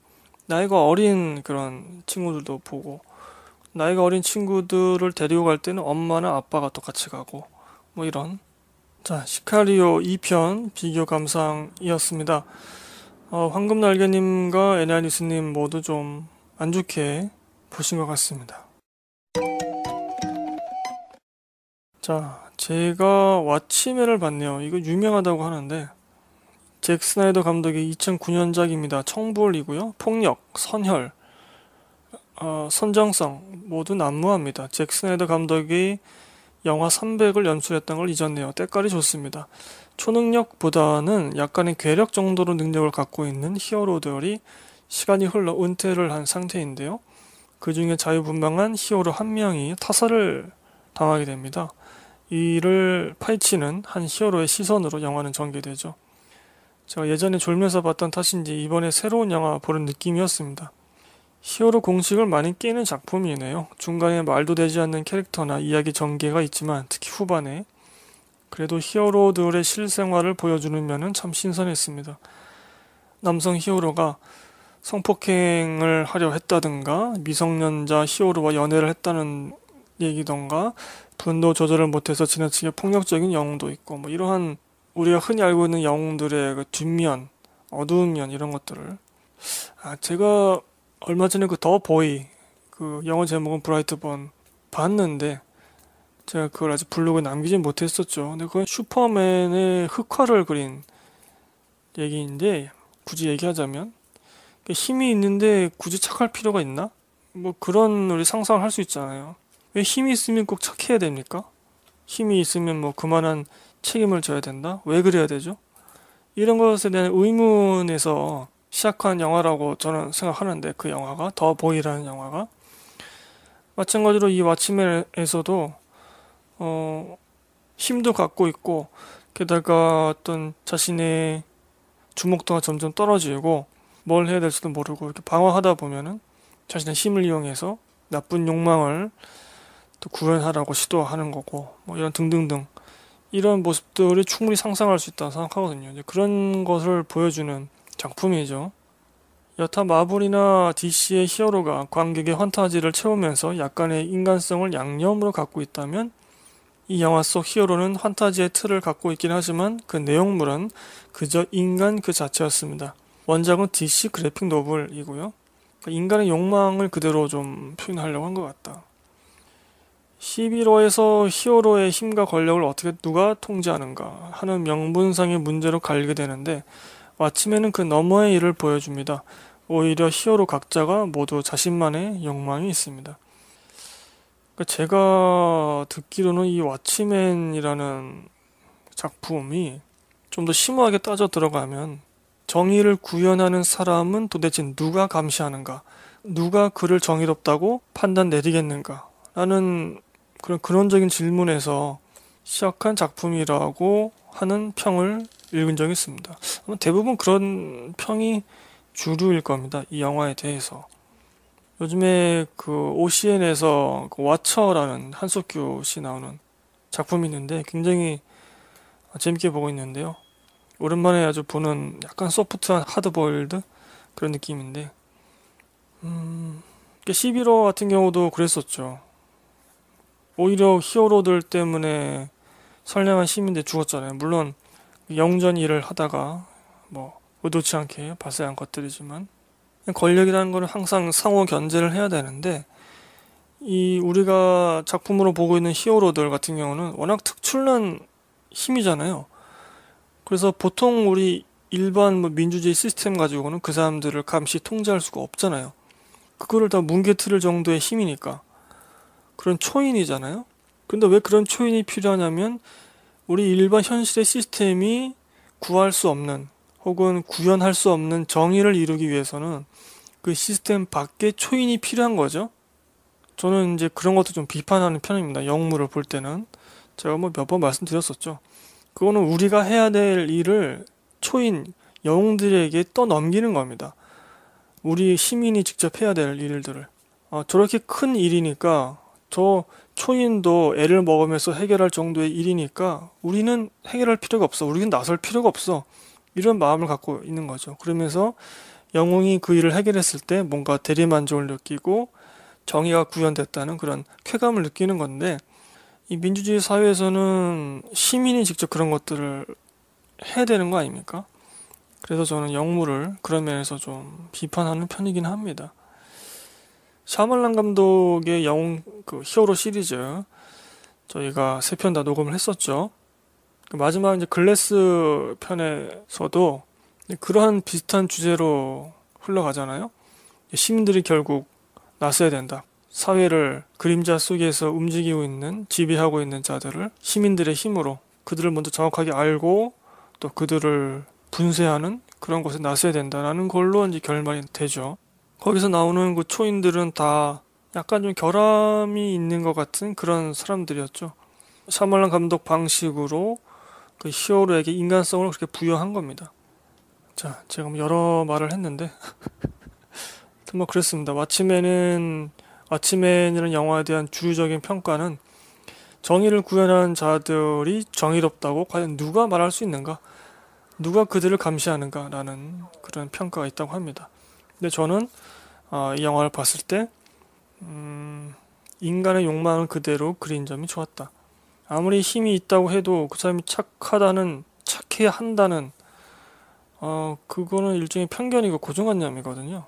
나이가 어린 그런 친구들도 보고 나이가 어린 친구들을 데리고 갈 때는 엄마나 아빠가 똑같이 가고 뭐 이런 자 시카리오 2편 비교 감상이었습니다. 어, 황금날개님과 에나니스님 모두 좀 안 좋게 보신 것 같습니다. 자, 제가 왓치맨을 봤네요. 이거 유명하다고 하는데 잭 스나이더 감독의 2009년작입니다. 청불이고요. 폭력, 선혈, 어, 선정성 모두 난무합니다. 잭스네더 감독이 영화 300을 연출했던 걸 잊었네요. 때깔이 좋습니다. 초능력보다는 약간의 괴력 정도로 능력을 갖고 있는 히어로들이 시간이 흘러 은퇴를 한 상태인데요. 그 중에 자유분방한 히어로 한 명이 타살을 당하게 됩니다. 이를 파헤치는 한 히어로의 시선으로 영화는 전개되죠. 제가 예전에 졸면서 봤던 탓인지 이번에 새로운 영화 보는 느낌이었습니다. 히어로 공식을 많이 깨는 작품이네요. 중간에 말도 되지 않는 캐릭터나 이야기 전개가 있지만 특히 후반에 그래도 히어로들의 실생활을 보여주는 면은 참 신선했습니다. 남성 히어로가 성폭행을 하려 했다든가 미성년자 히어로와 연애를 했다는 얘기던가 분노 조절을 못해서 지나치게 폭력적인 영웅도 있고 뭐 이러한 우리가 흔히 알고 있는 영웅들의 그 뒷면 어두운 면 이런 것들을 아 제가 얼마 전에 그 더 보이 그 영어 제목은 브라이트번 봤는데 제가 그걸 아직 블로그에 남기지 못했었죠. 근데 그건 슈퍼맨의 흑화를 그린 얘기인데 굳이 얘기하자면 그러니까 힘이 있는데 굳이 착할 필요가 있나? 뭐 그런 우리 상상을 할 수 있잖아요. 왜 힘이 있으면 꼭 착해야 됩니까? 힘이 있으면 뭐 그만한 책임을 져야 된다? 왜 그래야 되죠? 이런 것에 대한 의문에서 시작한 영화라고 저는 생각하는데 그 영화가 더 보이라는 영화가 마찬가지로 이 왓츠맨에서도 어, 힘도 갖고 있고 게다가 어떤 자신의 주목도가 점점 떨어지고 뭘 해야 될지도 모르고 이렇게 방어하다 보면은 자신의 힘을 이용해서 나쁜 욕망을 또 구현하라고 시도하는 거고 뭐 이런 등등등 이런 모습들이 충분히 상상할 수 있다고 생각하거든요. 이제 그런 것을 보여주는 작품이죠. 여타 마블이나 DC의 히어로가 관객의 환타지를 채우면서 약간의 인간성을 양념으로 갖고 있다면 이 영화 속 히어로는 환타지의 틀을 갖고 있긴 하지만 그 내용물은 그저 인간 그 자체였습니다. 원작은 DC 그래픽 노블이고요. 그러니까 인간의 욕망을 그대로 좀 표현하려고 한 것 같다. 11호에서 히어로의 힘과 권력을 어떻게 누가 통제하는가 하는 명분상의 문제로 갈게 되는데 아침에는그 너머의 일을 보여줍니다. 오히려 히어로 각자가 모두 자신만의 욕망이 있습니다. 그러니까 제가 듣기로는 이 왓치맨이라는 작품이 좀 더 심오하게 따져 들어가면 정의를 구현하는 사람은 도대체 누가 감시하는가? 누가 그를 정의롭다고 판단 내리겠는가? 라는 그런 근원적인 질문에서 시작한 작품이라고 하는 평을 읽은 적이 있습니다. 대부분 그런 평이 주류일 겁니다. 이 영화에 대해서. 요즘에 그 OCN에서 그 와처라는 한석규 씨 나오는 작품이 있는데 굉장히 재밌게 보고 있는데요. 오랜만에 아주 보는 약간 소프트한 하드보일드 그런 느낌인데, 음, 11호 같은 경우도 그랬었죠. 오히려 히어로들 때문에 선량한 시민들 죽었잖아요. 물론 영전 일을 하다가 뭐 의도치 않게 발생한 것들이지만 권력이라는 것은 항상 상호 견제를 해야 되는데 이 우리가 작품으로 보고 있는 히어로들 같은 경우는 워낙 특출난 힘이잖아요. 그래서 보통 우리 일반 뭐 민주주의 시스템 가지고는 그 사람들을 감시 통제할 수가 없잖아요. 그거를 다 뭉개트릴 정도의 힘이니까 그런 초인이잖아요. 근데 왜 그런 초인이 필요하냐면 우리 일반 현실의 시스템이 구할 수 없는 혹은 구현할 수 없는 정의를 이루기 위해서는 그 시스템 밖에 초인이 필요한 거죠. 저는 이제 그런 것도 좀 비판하는 편입니다. 영문을 볼 때는. 제가 뭐 몇 번 말씀드렸었죠. 그거는 우리가 해야 될 일을 초인, 영웅들에게 떠넘기는 겁니다. 우리 시민이 직접 해야 될 일들을. 아, 저렇게 큰 일이니까 저 초인도 애를 먹으면서 해결할 정도의 일이니까 우리는 해결할 필요가 없어. 우리는 나설 필요가 없어. 이런 마음을 갖고 있는 거죠. 그러면서 영웅이 그 일을 해결했을 때 뭔가 대리만족을 느끼고 정의가 구현됐다는 그런 쾌감을 느끼는 건데 이 민주주의 사회에서는 시민이 직접 그런 것들을 해야 되는 거 아닙니까? 그래서 저는 영무를 그런 면에서 좀 비판하는 편이긴 합니다. 샤말란 감독의 영웅 그 히어로 시리즈 저희가 세 편 다 녹음을 했었죠. 그 마지막 이제 글래스 편에서도 그러한 비슷한 주제로 흘러가잖아요. 시민들이 결국 나서야 된다. 사회를 그림자 속에서 움직이고 있는 지배하고 있는 자들을 시민들의 힘으로 그들을 먼저 정확하게 알고 또 그들을 분쇄하는 그런 곳에 나서야 된다라는 걸로 이제 결말이 되죠. 거기서 나오는 그 초인들은 다 약간 좀 결함이 있는 것 같은 그런 사람들이었죠. 샤말란 감독 방식으로 그 히어로에게 인간성을 그렇게 부여한 겁니다. 자, 제가 뭐 여러 말을 했는데. 뭐 그랬습니다. 왓치맨은 왓치맨이라는 영화에 대한 주류적인 평가는 정의를 구현한 자들이 정의롭다고 과연 누가 말할 수 있는가? 누가 그들을 감시하는가라는 그런 평가가 있다고 합니다. 근데 저는 어, 이 영화를 봤을 때 음, 인간의 욕망을 그대로 그린 점이 좋았다. 아무리 힘이 있다고 해도 그 사람이 착하다는 착해야 한다는 어, 그거는 일종의 편견이고 고정관념이거든요.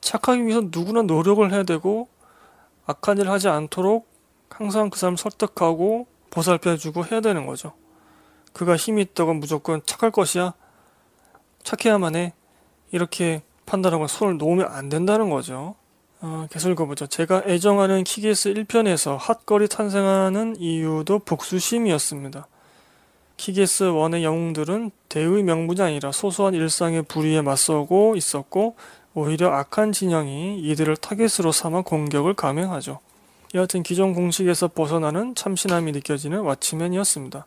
착하기 위해서 누구나 노력을 해야 되고 악한 일을 하지 않도록 항상 그 사람 설득하고 보살펴주고 해야 되는 거죠. 그가 힘이 있다고 무조건 착할 것이야. 착해야만 해. 이렇게 판단하고 손을 놓으면 안 된다는 거죠. 어, 계속 읽어보죠. 제가 애정하는 키기스 1편에서 핫걸이 탄생하는 이유도 복수심이었습니다. 키기스 1의 영웅들은 대의 명분이 아니라 소소한 일상의 불의에 맞서고 있었고 오히려 악한 진영이 이들을 타겟으로 삼아 공격을 감행하죠. 여하튼 기존 공식에서 벗어나는 참신함이 느껴지는 왓치맨이었습니다.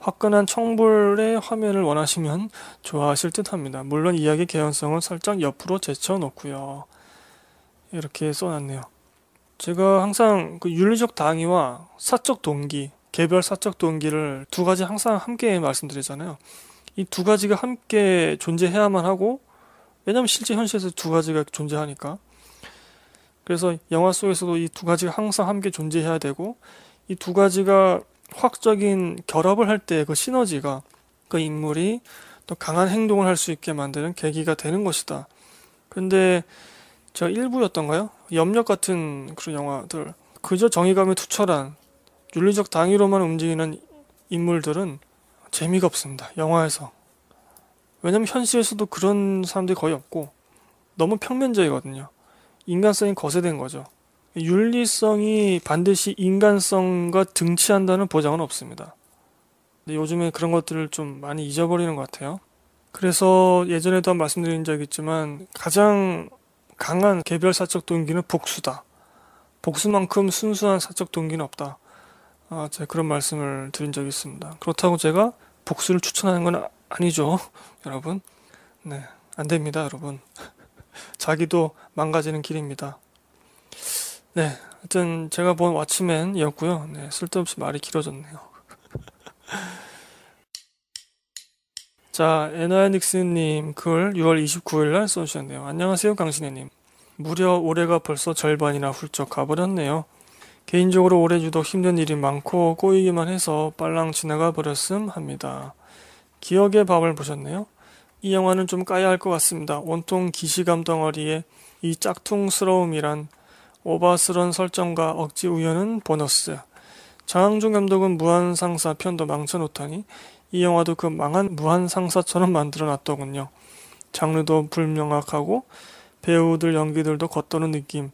화끈한 청불의 화면을 원하시면 좋아하실 듯 합니다. 물론 이야기 개연성은 살짝 옆으로 제쳐놓고요. 이렇게 써놨네요. 제가 항상 그 윤리적 당위와 사적 동기, 개별 사적 동기를 두 가지 항상 함께 말씀드리잖아요. 이 두 가지가 함께 존재해야만 하고, 왜냐면 실제 현실에서 두 가지가 존재하니까. 그래서 영화 속에서도 이 두 가지가 항상 함께 존재해야 되고, 이 두 가지가 화학적인 결합을 할 때 그 시너지가 그 인물이 또 강한 행동을 할 수 있게 만드는 계기가 되는 것이다. 근데 저 1부였던가요? 염력 같은 그런 영화들. 그저 정의감에 투철한 윤리적 당위로만 움직이는 인물들은 재미가 없습니다. 영화에서. 왜냐면 현실에서도 그런 사람들이 거의 없고 너무 평면적이거든요. 인간성이 거세된 거죠. 윤리성이 반드시 인간성과 등치한다는 보장은 없습니다. 근데 요즘에 그런 것들을 좀 많이 잊어버리는 것 같아요. 그래서 예전에도 한 말씀드린 적이 있지만 가장 강한 개별 사적 동기는 복수다. 복수만큼 순수한 사적 동기는 없다. 아, 제가 그런 말씀을 드린 적이 있습니다. 그렇다고 제가 복수를 추천하는 건 아니죠, 여러분. 네, 안 됩니다, 여러분. 자기도 망가지는 길입니다. 네, 하여튼 제가 본왓치맨이었고요 네, 쓸데없이 말이 길어졌네요. 자, 에나닉스님 글 6월 29일날 써주셨네요. 안녕하세요, 강신혜님. 무려 올해가 벌써 절반이나 훌쩍 가버렸네요. 개인적으로 올해 유독 힘든 일이 많고 꼬이기만 해서 빨랑 지나가 버렸음 합니다. 기억의 밤을 보셨네요? 이 영화는 좀 까야 할 것 같습니다. 온통 기시감 덩어리에 이 짝퉁스러움이란 오바스런 설정과 억지 우연은 보너스. 장항준 감독은 무한상사 편도 망쳐놓다니 이 영화도 그 망한 무한상사처럼 만들어놨더군요. 장르도 불명확하고 배우들 연기들도 겉도는 느낌.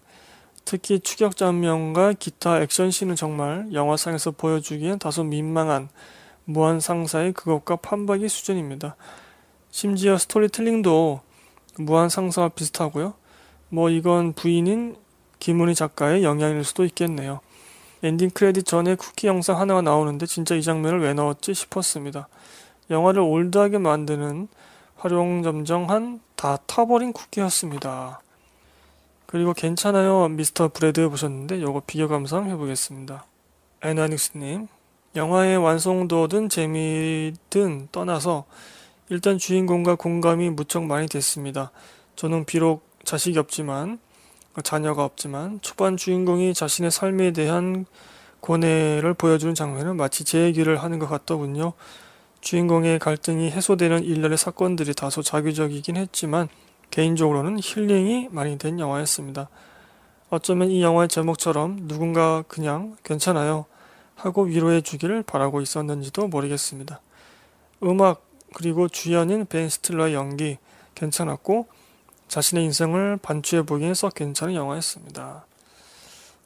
특히 추격 장면과 기타 액션 씬은 정말 영화상에서 보여주기엔 다소 민망한 무한상사의 그것과 판박이 수준입니다. 심지어 스토리텔링도 무한상사와 비슷하고요. 뭐 이건 부인인 김은희 작가의 영향일 수도 있겠네요. 엔딩 크레딧 전에 쿠키 영상 하나가 나오는데 진짜 이 장면을 왜 넣었지 싶었습니다. 영화를 올드하게 만드는 활용점정한 다 타버린 쿠키였습니다. 그리고 괜찮아요 미스터 브레드 보셨는데 요거 비교 감상 해보겠습니다. 에나닉스님 영화의 완성도든 재미든 떠나서 일단 주인공과 공감이 무척 많이 됐습니다. 저는 비록 자식이 없지만 자녀가 없지만 초반 주인공이 자신의 삶에 대한 고뇌를 보여주는 장면은 마치 제얘기를 하는 것 같더군요. 주인공의 갈등이 해소되는 일련의 사건들이 다소 자기적이긴 했지만 개인적으로는 힐링이 많이 된 영화였습니다. 어쩌면 이 영화의 제목처럼 누군가 그냥 괜찮아요 하고 위로해 주기를 바라고 있었는지도 모르겠습니다. 음악 그리고 주연인 벤 스틸러의 연기 괜찮았고 자신의 인생을 반추해 보기엔 썩 괜찮은 영화였습니다.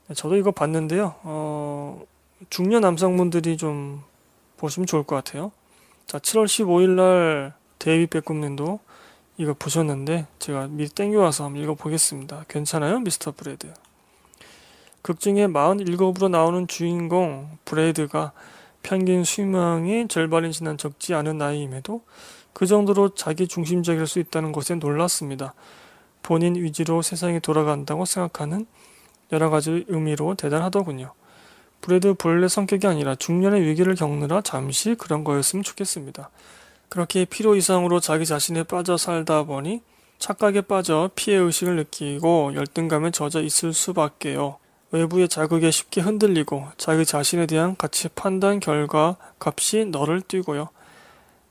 네, 저도 이거 봤는데요. 어, 중년 남성분들이 좀 보시면 좋을 것 같아요. 자, 7월 15일 날 데이비 백꿈님도 이거 보셨는데 제가 미리 땡겨와서 한번 읽어보겠습니다. 괜찮아요? 미스터 브레드. 극중에 47으로 나오는 주인공 브레드가 평균 수명이 절반이 지난 적지 않은 나이임에도 그 정도로 자기 중심적일 수 있다는 것에 놀랐습니다. 본인 위지로 세상이 돌아간다고 생각하는 여러 가지 의미로 대단하더군요. 브래드 본래 성격이 아니라 중년의 위기를 겪느라 잠시 그런 거였으면 좋겠습니다. 그렇게 필요 이상으로 자기 자신에 빠져 살다 보니 착각에 빠져 피해의식을 느끼고 열등감에 젖어 있을 수밖에요. 외부의 자극에 쉽게 흔들리고 자기 자신에 대한 가치 판단 결과 값이 너를 뛰고요.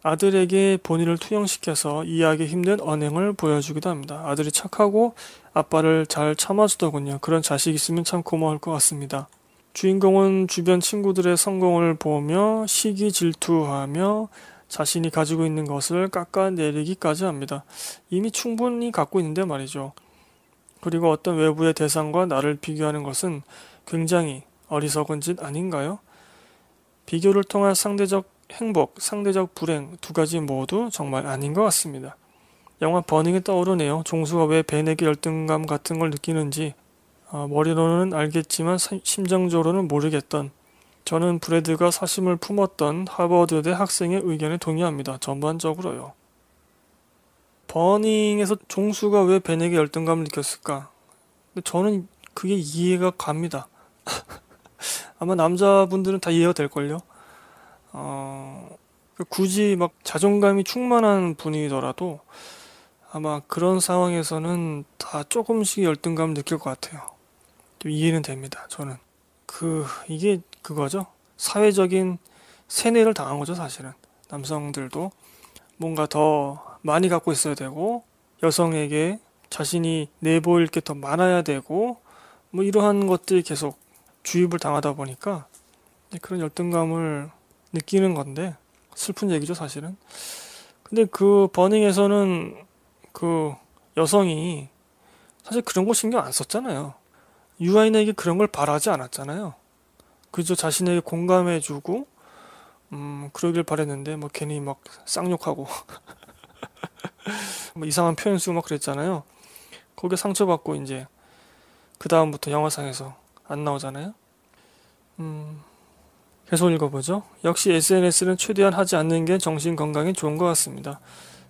아들에게 본인을 투영시켜서 이해하기 힘든 언행을 보여주기도 합니다. 아들이 착하고 아빠를 잘 참아주더군요. 그런 자식 있으면 참 고마울 것 같습니다. 주인공은 주변 친구들의 성공을 보며 시기 질투하며 자신이 가지고 있는 것을 깎아내리기까지 합니다. 이미 충분히 갖고 있는데 말이죠. 그리고 어떤 외부의 대상과 나를 비교하는 것은 굉장히 어리석은 짓 아닌가요? 비교를 통한 상대적 행복, 상대적 불행 두 가지 모두 정말 아닌 것 같습니다. 영화 버닝이 떠오르네요. 종수가 왜 베넥의 열등감 같은 걸 느끼는지 아, 머리로는 알겠지만 심정적으로는 모르겠던 저는 브레드가 사심을 품었던 하버드대 학생의 의견에 동의합니다. 전반적으로요. 버닝에서 종수가 왜 베넥의 열등감을 느꼈을까? 근데 저는 그게 이해가 갑니다. 아마 남자분들은 다 이해가 될걸요? 어, 굳이 막 자존감이 충만한 분이더라도 아마 그런 상황에서는 다 조금씩 열등감 을 느낄 것 같아요. 좀 이해는 됩니다. 저는 그 이게 그거죠. 사회적인 세뇌를 당한 거죠, 사실은. 남성들도 뭔가 더 많이 갖고 있어야 되고 여성에게 자신이 내보일 게 더 많아야 되고 뭐 이러한 것들이 계속 주입을 당하다 보니까 그런 열등감을 느끼는 건데 슬픈 얘기죠 사실은. 근데 그 버닝에서는 그 여성이 사실 그런 거 신경 안 썼잖아요. 유아인에게 그런 걸 바라지 않았잖아요. 그저 자신에게 공감해주고 음 그러길 바랬는데 뭐 괜히 막 쌍욕하고 뭐 이상한 표현 쓰고 막 그랬잖아요. 거기에 상처받고 이제 그 다음부터 영화상에서 안 나오잖아요. 음 계속 읽어보죠. 역시 SNS는 최대한 하지 않는 게 정신 건강에 좋은 것 같습니다.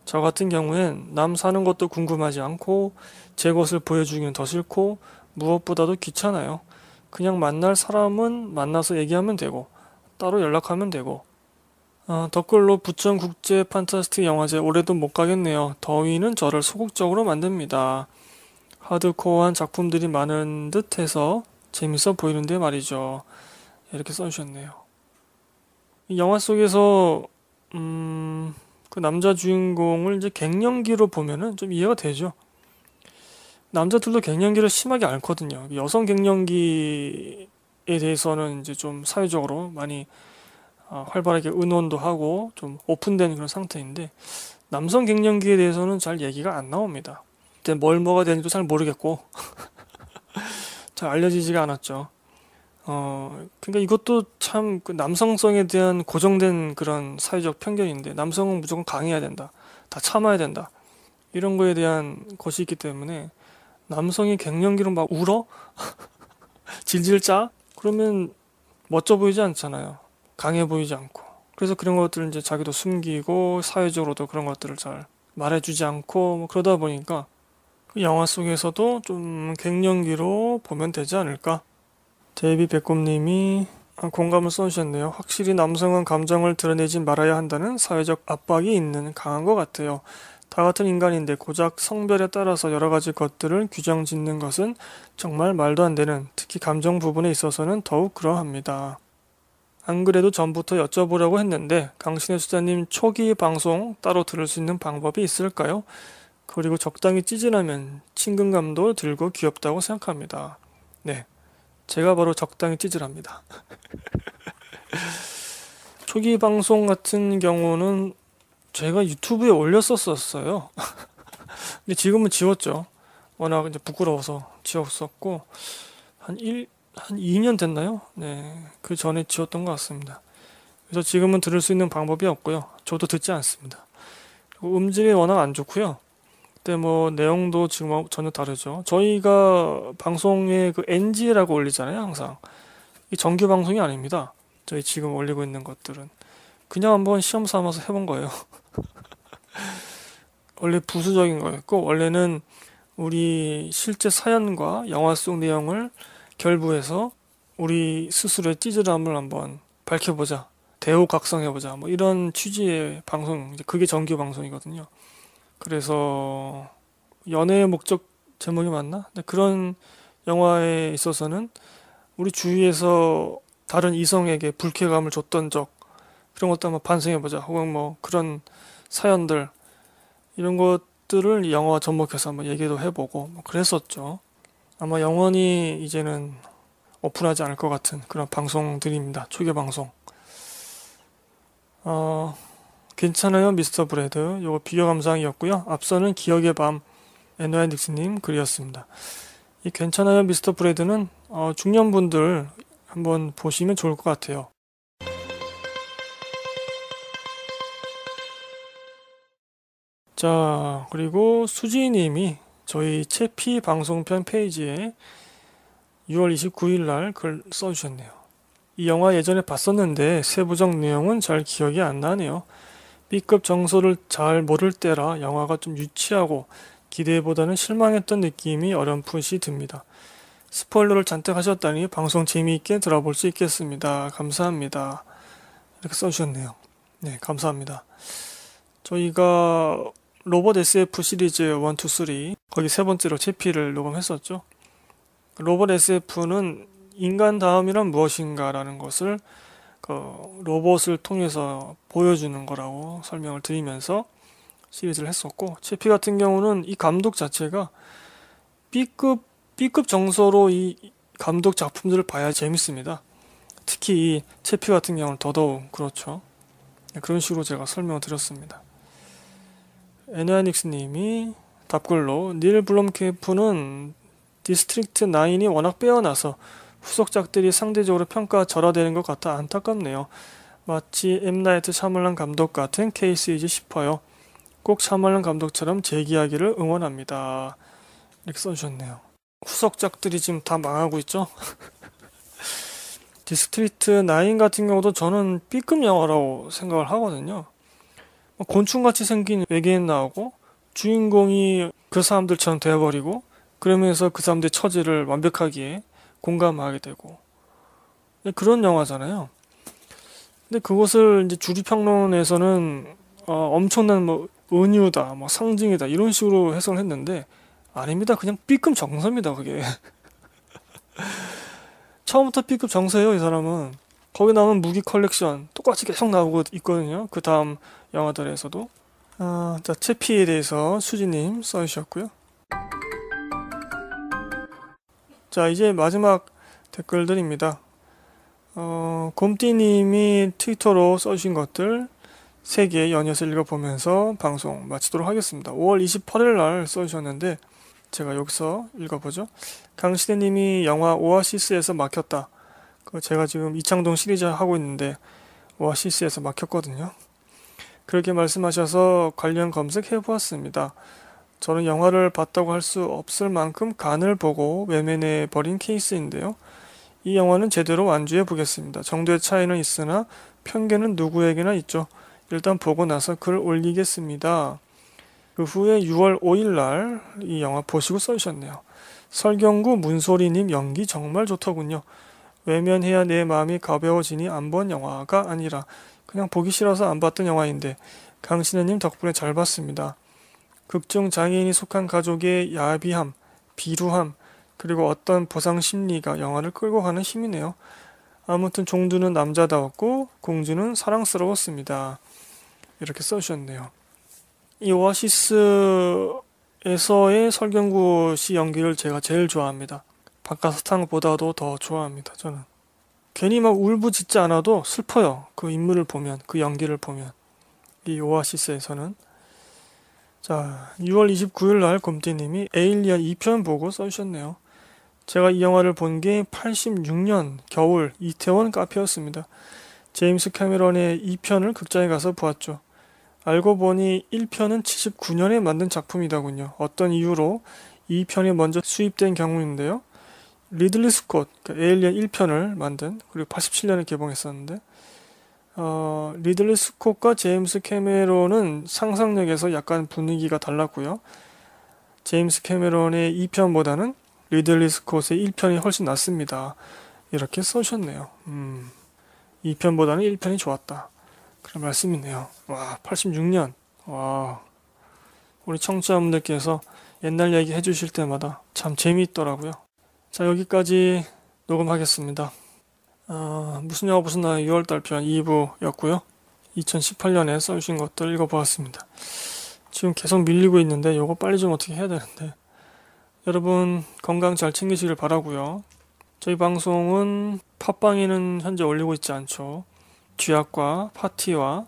저 같은 경우엔 남 사는 것도 궁금하지 않고 제 것을 보여주기는 더 싫고 무엇보다도 귀찮아요. 그냥 만날 사람은 만나서 얘기하면 되고 따로 연락하면 되고 아, 어, 댓글로 부천 국제 판타스틱 영화제 올해도 못 가겠네요. 더위는 저를 소극적으로 만듭니다. 하드코어한 작품들이 많은 듯해서 재밌어 보이는데 말이죠. 이렇게 써주셨네요. 영화 속에서 음, 그 남자 주인공을 이제 갱년기로 보면은 좀 이해가 되죠. 남자들도 갱년기를 심하게 앓거든요. 여성 갱년기에 대해서는 이제 좀 사회적으로 많이 어, 활발하게 의논도 하고 좀 오픈된 그런 상태인데 남성 갱년기에 대해서는 잘 얘기가 안 나옵니다. 뭘 뭐가 되는지도 잘 모르겠고 잘 알려지지가 않았죠. 어, 그러니까 이것도 참그 남성성에 대한 고정된 그런 사회적 편견인데 남성은 무조건 강해야 된다. 다 참아야 된다. 이런 거에 대한 것이 있기 때문에 남성이 갱년기로 막 울어? 질질 짜? 그러면 멋져 보이지 않잖아요. 강해 보이지 않고. 그래서 그런 것들을 이제 자기도 숨기고 사회적으로도 그런 것들을 잘 말해주지 않고 뭐 그러다 보니까 그 영화 속에서도 좀 갱년기로 보면 되지 않을까 데이비 백곰님이 아, 공감을 써주셨네요. 확실히 남성은 감정을 드러내지 말아야 한다는 사회적 압박이 있는 강한 것 같아요. 다 같은 인간인데 고작 성별에 따라서 여러 가지 것들을 규정 짓는 것은 정말 말도 안 되는 특히 감정 부분에 있어서는 더욱 그러합니다. 안 그래도 전부터 여쭤보려고 했는데 강신의 수자님 초기 방송 따로 들을 수 있는 방법이 있을까요? 그리고 적당히 찌질하면 친근감도 들고 귀엽다고 생각합니다. 네, 제가 바로 적당히 찌질합니다. 초기 방송 같은 경우는 제가 유튜브에 올렸었었어요. 근데 지금은 지웠죠. 워낙 이제 부끄러워서 지웠었고 한 1, 한 2년 됐나요? 네. 그 전에 지웠던 것 같습니다. 그래서 지금은 들을 수 있는 방법이 없고요. 저도 듣지 않습니다. 음질이 워낙 안 좋고요. 그때 네, 뭐 내용도 지금 전혀 다르죠. 저희가 방송에 그 NG라고 올리잖아요, 항상. 이 정규 방송이 아닙니다. 저희 지금 올리고 있는 것들은 그냥 한번 시험 삼아서 해본 거예요. 원래 부수적인 거였고 원래는 우리 실제 사연과 영화 속 내용을 결부해서 우리 스스로의 찌질함을 한번 밝혀보자. 대우각성해보자뭐 이런 취지의 방송, 그게 정규 방송이거든요. 그래서 연애의 목적 제목이 맞나? 그런 영화에 있어서는 우리 주위에서 다른 이성에게 불쾌감을 줬던 적 그런 것도 한번 반성해보자. 혹은 뭐 그런 사연들 이런 것들을 영화 접목해서 한번 얘기도 해보고 뭐 그랬었죠. 아마 영원히 이제는 오픈하지 않을 것 같은 그런 방송들입니다. 초기 방송. 어, 괜찮아요, 미스터 브레드. 요거 비교 감상이었고요. 앞서는 기억의 밤, 에노아 닉스님 글이었습니다. 이 괜찮아요, 미스터 브레드는 어, 중년분들 한번 보시면 좋을 것 같아요. 자, 그리고 수지님이 저희 채피 방송편 페이지에 6월 29일 날 글 써주셨네요. 이 영화 예전에 봤었는데 세부적 내용은 잘 기억이 안 나네요. B급 정서를 잘 모를 때라 영화가 좀 유치하고 기대보다는 실망했던 느낌이 어렴풋이 듭니다. 스포일러를 잔뜩 하셨다니 방송 재미있게 들어볼 수 있겠습니다. 감사합니다. 이렇게 써주셨네요. 네, 감사합니다. 저희가 로봇 SF 시리즈 1, 2, 3 거기 세 번째로 채피를 녹음했었죠. 로봇 SF는 인간 다음이란 무엇인가라는 것을 그 로봇을 통해서 보여주는 거라고 설명을 드리면서 시리즈를 했었고 채피 같은 경우는 이 감독 자체가 B급 B급 정서로 이 감독 작품들을 봐야 재밌습니다. 특히 이 채피 같은 경우는 더더욱 그렇죠. 네, 그런 식으로 제가 설명을 드렸습니다. 에너닉스님이 답글로 닐 블롬케프는 디스트릭트 9이 워낙 빼어나서 후속작들이 상대적으로 평가 절하되는 것 같아 안타깝네요. 마치 엠나이트 샤멀란 감독 같은 케이스이지 싶어요. 꼭 샤멀란 감독처럼 재기하기를 응원합니다. 이렇게 써주셨네요. 후속작들이 지금 다 망하고 있죠? 디스트리트 9 같은 경우도 저는 B급 영화라고 생각을 하거든요. 뭐 곤충같이 생긴 외계인 나오고 주인공이 그 사람들처럼 되어버리고 그러면서 그 사람들의 처지를 완벽하게 공감하게 되고 네, 그런 영화잖아요. 근데 그것을 이제 주류 평론에서는 어, 엄청난 뭐 은유다, 뭐 상징이다 이런 식으로 해석을 했는데 아닙니다. 그냥 B급 정서입니다. 그게 처음부터 B급 정서예요. 이 사람은 거기 나오는 무기 컬렉션 똑같이 계속 나오고 있거든요. 그 다음 영화들에서도 아, 자 채피에 대해서 수지님 써주셨고요. 자, 이제 마지막 댓글들입니다. 어, 곰띠님이 트위터로 써주신 것들 3개 연이어서 읽어보면서 방송 마치도록 하겠습니다. 5월 28일 날 써주셨는데 제가 여기서 읽어보죠. 강시대님이 영화 오아시스에서 막혔다. 그 제가 지금 이창동 시리즈 하고 있는데 오아시스에서 막혔거든요. 그렇게 말씀하셔서 관련 검색해보았습니다. 저는 영화를 봤다고 할 수 없을 만큼 간을 보고 외면해 버린 케이스인데요. 이 영화는 제대로 완주해 보겠습니다. 정도의 차이는 있으나 편견은 누구에게나 있죠. 일단 보고 나서 글 올리겠습니다. 그 후에 6월 5일 날 이 영화 보시고 써주셨네요. 설경구 문소리님 연기 정말 좋더군요. 외면해야 내 마음이 가벼워지니 안 본 영화가 아니라 그냥 보기 싫어서 안 봤던 영화인데 강신혜님 덕분에 잘 봤습니다. 극중 장애인이 속한 가족의 야비함, 비루함, 그리고 어떤 보상 심리가 영화를 끌고 가는 힘이네요. 아무튼 종두는 남자다웠고 공주는 사랑스러웠습니다. 이렇게 써주셨네요. 이 오아시스에서의 설경구 씨 연기를 제가 제일 좋아합니다. 바카사탕보다도 더 좋아합니다. 저는 괜히 막 울부짖지 않아도 슬퍼요. 그 인물을 보면 그 연기를 보면 이 오아시스에서는 자, 6월 29일 날 곰띠님이 에일리언 2편 보고 써주셨네요. 제가 이 영화를 본 게 86년 겨울 이태원 카페였습니다. 제임스 캐메런의 2편을 극장에 가서 보았죠. 알고 보니 1편은 79년에 만든 작품이더군요. 어떤 이유로 2편이 먼저 수입된 경우인데요. 리들리 스콧, 그러니까 에일리언 1편을 만든, 그리고 87년에 개봉했었는데, 어, 리들리 스콧과 제임스 캐메론은 상상력에서 약간 분위기가 달랐고요. 제임스 캐메론의 2편보다는 리들리 스콧의 1편이 훨씬 낫습니다. 이렇게 써주셨네요. 음, 2편보다는 1편이 좋았다. 그런 말씀이네요. 와, 86년. 와, 우리 청취자분들께서 옛날 얘기 해주실 때마다 참 재미있더라고요. 자, 여기까지 녹음하겠습니다. 어, 무슨 영화 무슨 나 6월달 편 2부였고요. 2018년에 써주신 것들 읽어보았습니다. 지금 계속 밀리고 있는데 이거 빨리 좀 어떻게 해야 되는데 여러분 건강 잘 챙기시길 바라고요. 저희 방송은 팟빵에는 현재 올리고 있지 않죠. 쥐약과 파티와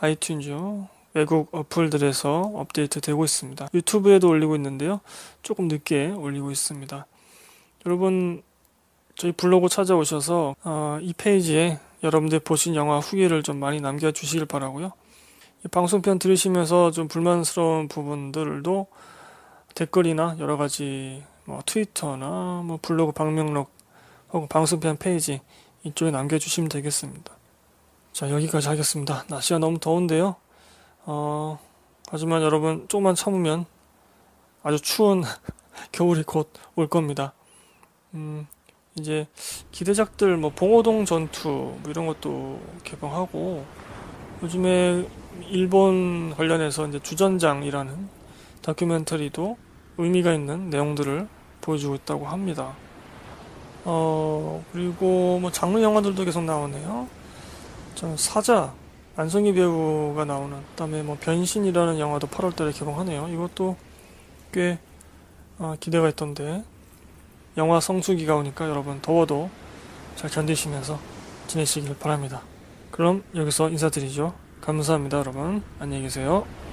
아이튠즈 외국 어플들에서 업데이트 되고 있습니다. 유튜브에도 올리고 있는데요. 조금 늦게 올리고 있습니다. 여러분 저희 블로그 찾아오셔서 어, 이 페이지에 여러분들 보신 영화 후기를 좀 많이 남겨주시길 바라고요. 방송편 들으시면서 좀 불만스러운 부분들도 댓글이나 여러 가지 뭐 트위터나 뭐 블로그 방명록 혹은 방송편 페이지 이쪽에 남겨주시면 되겠습니다. 자 여기까지 하겠습니다. 날씨가 너무 더운데요. 어, 하지만 여러분 조금만 참으면 아주 추운 겨울이 곧 올 겁니다. 음, 이제 기대작들 뭐 봉오동 전투 뭐 이런 것도 개봉하고 요즘에 일본 관련해서 이제 주전장이라는 다큐멘터리도 의미가 있는 내용들을 보여주고 있다고 합니다. 어 그리고 뭐 장르 영화들도 계속 나오네요. 사자 안성희 배우가 나오는 그다음에 뭐 변신이라는 영화도 8월달에 개봉하네요. 이것도 꽤 아, 기대가 있던데 영화 성수기가 오니까 여러분 더워도 잘 견디시면서 지내시길 바랍니다. 그럼 여기서 인사드리죠. 감사합니다, 여러분. 안녕히 계세요.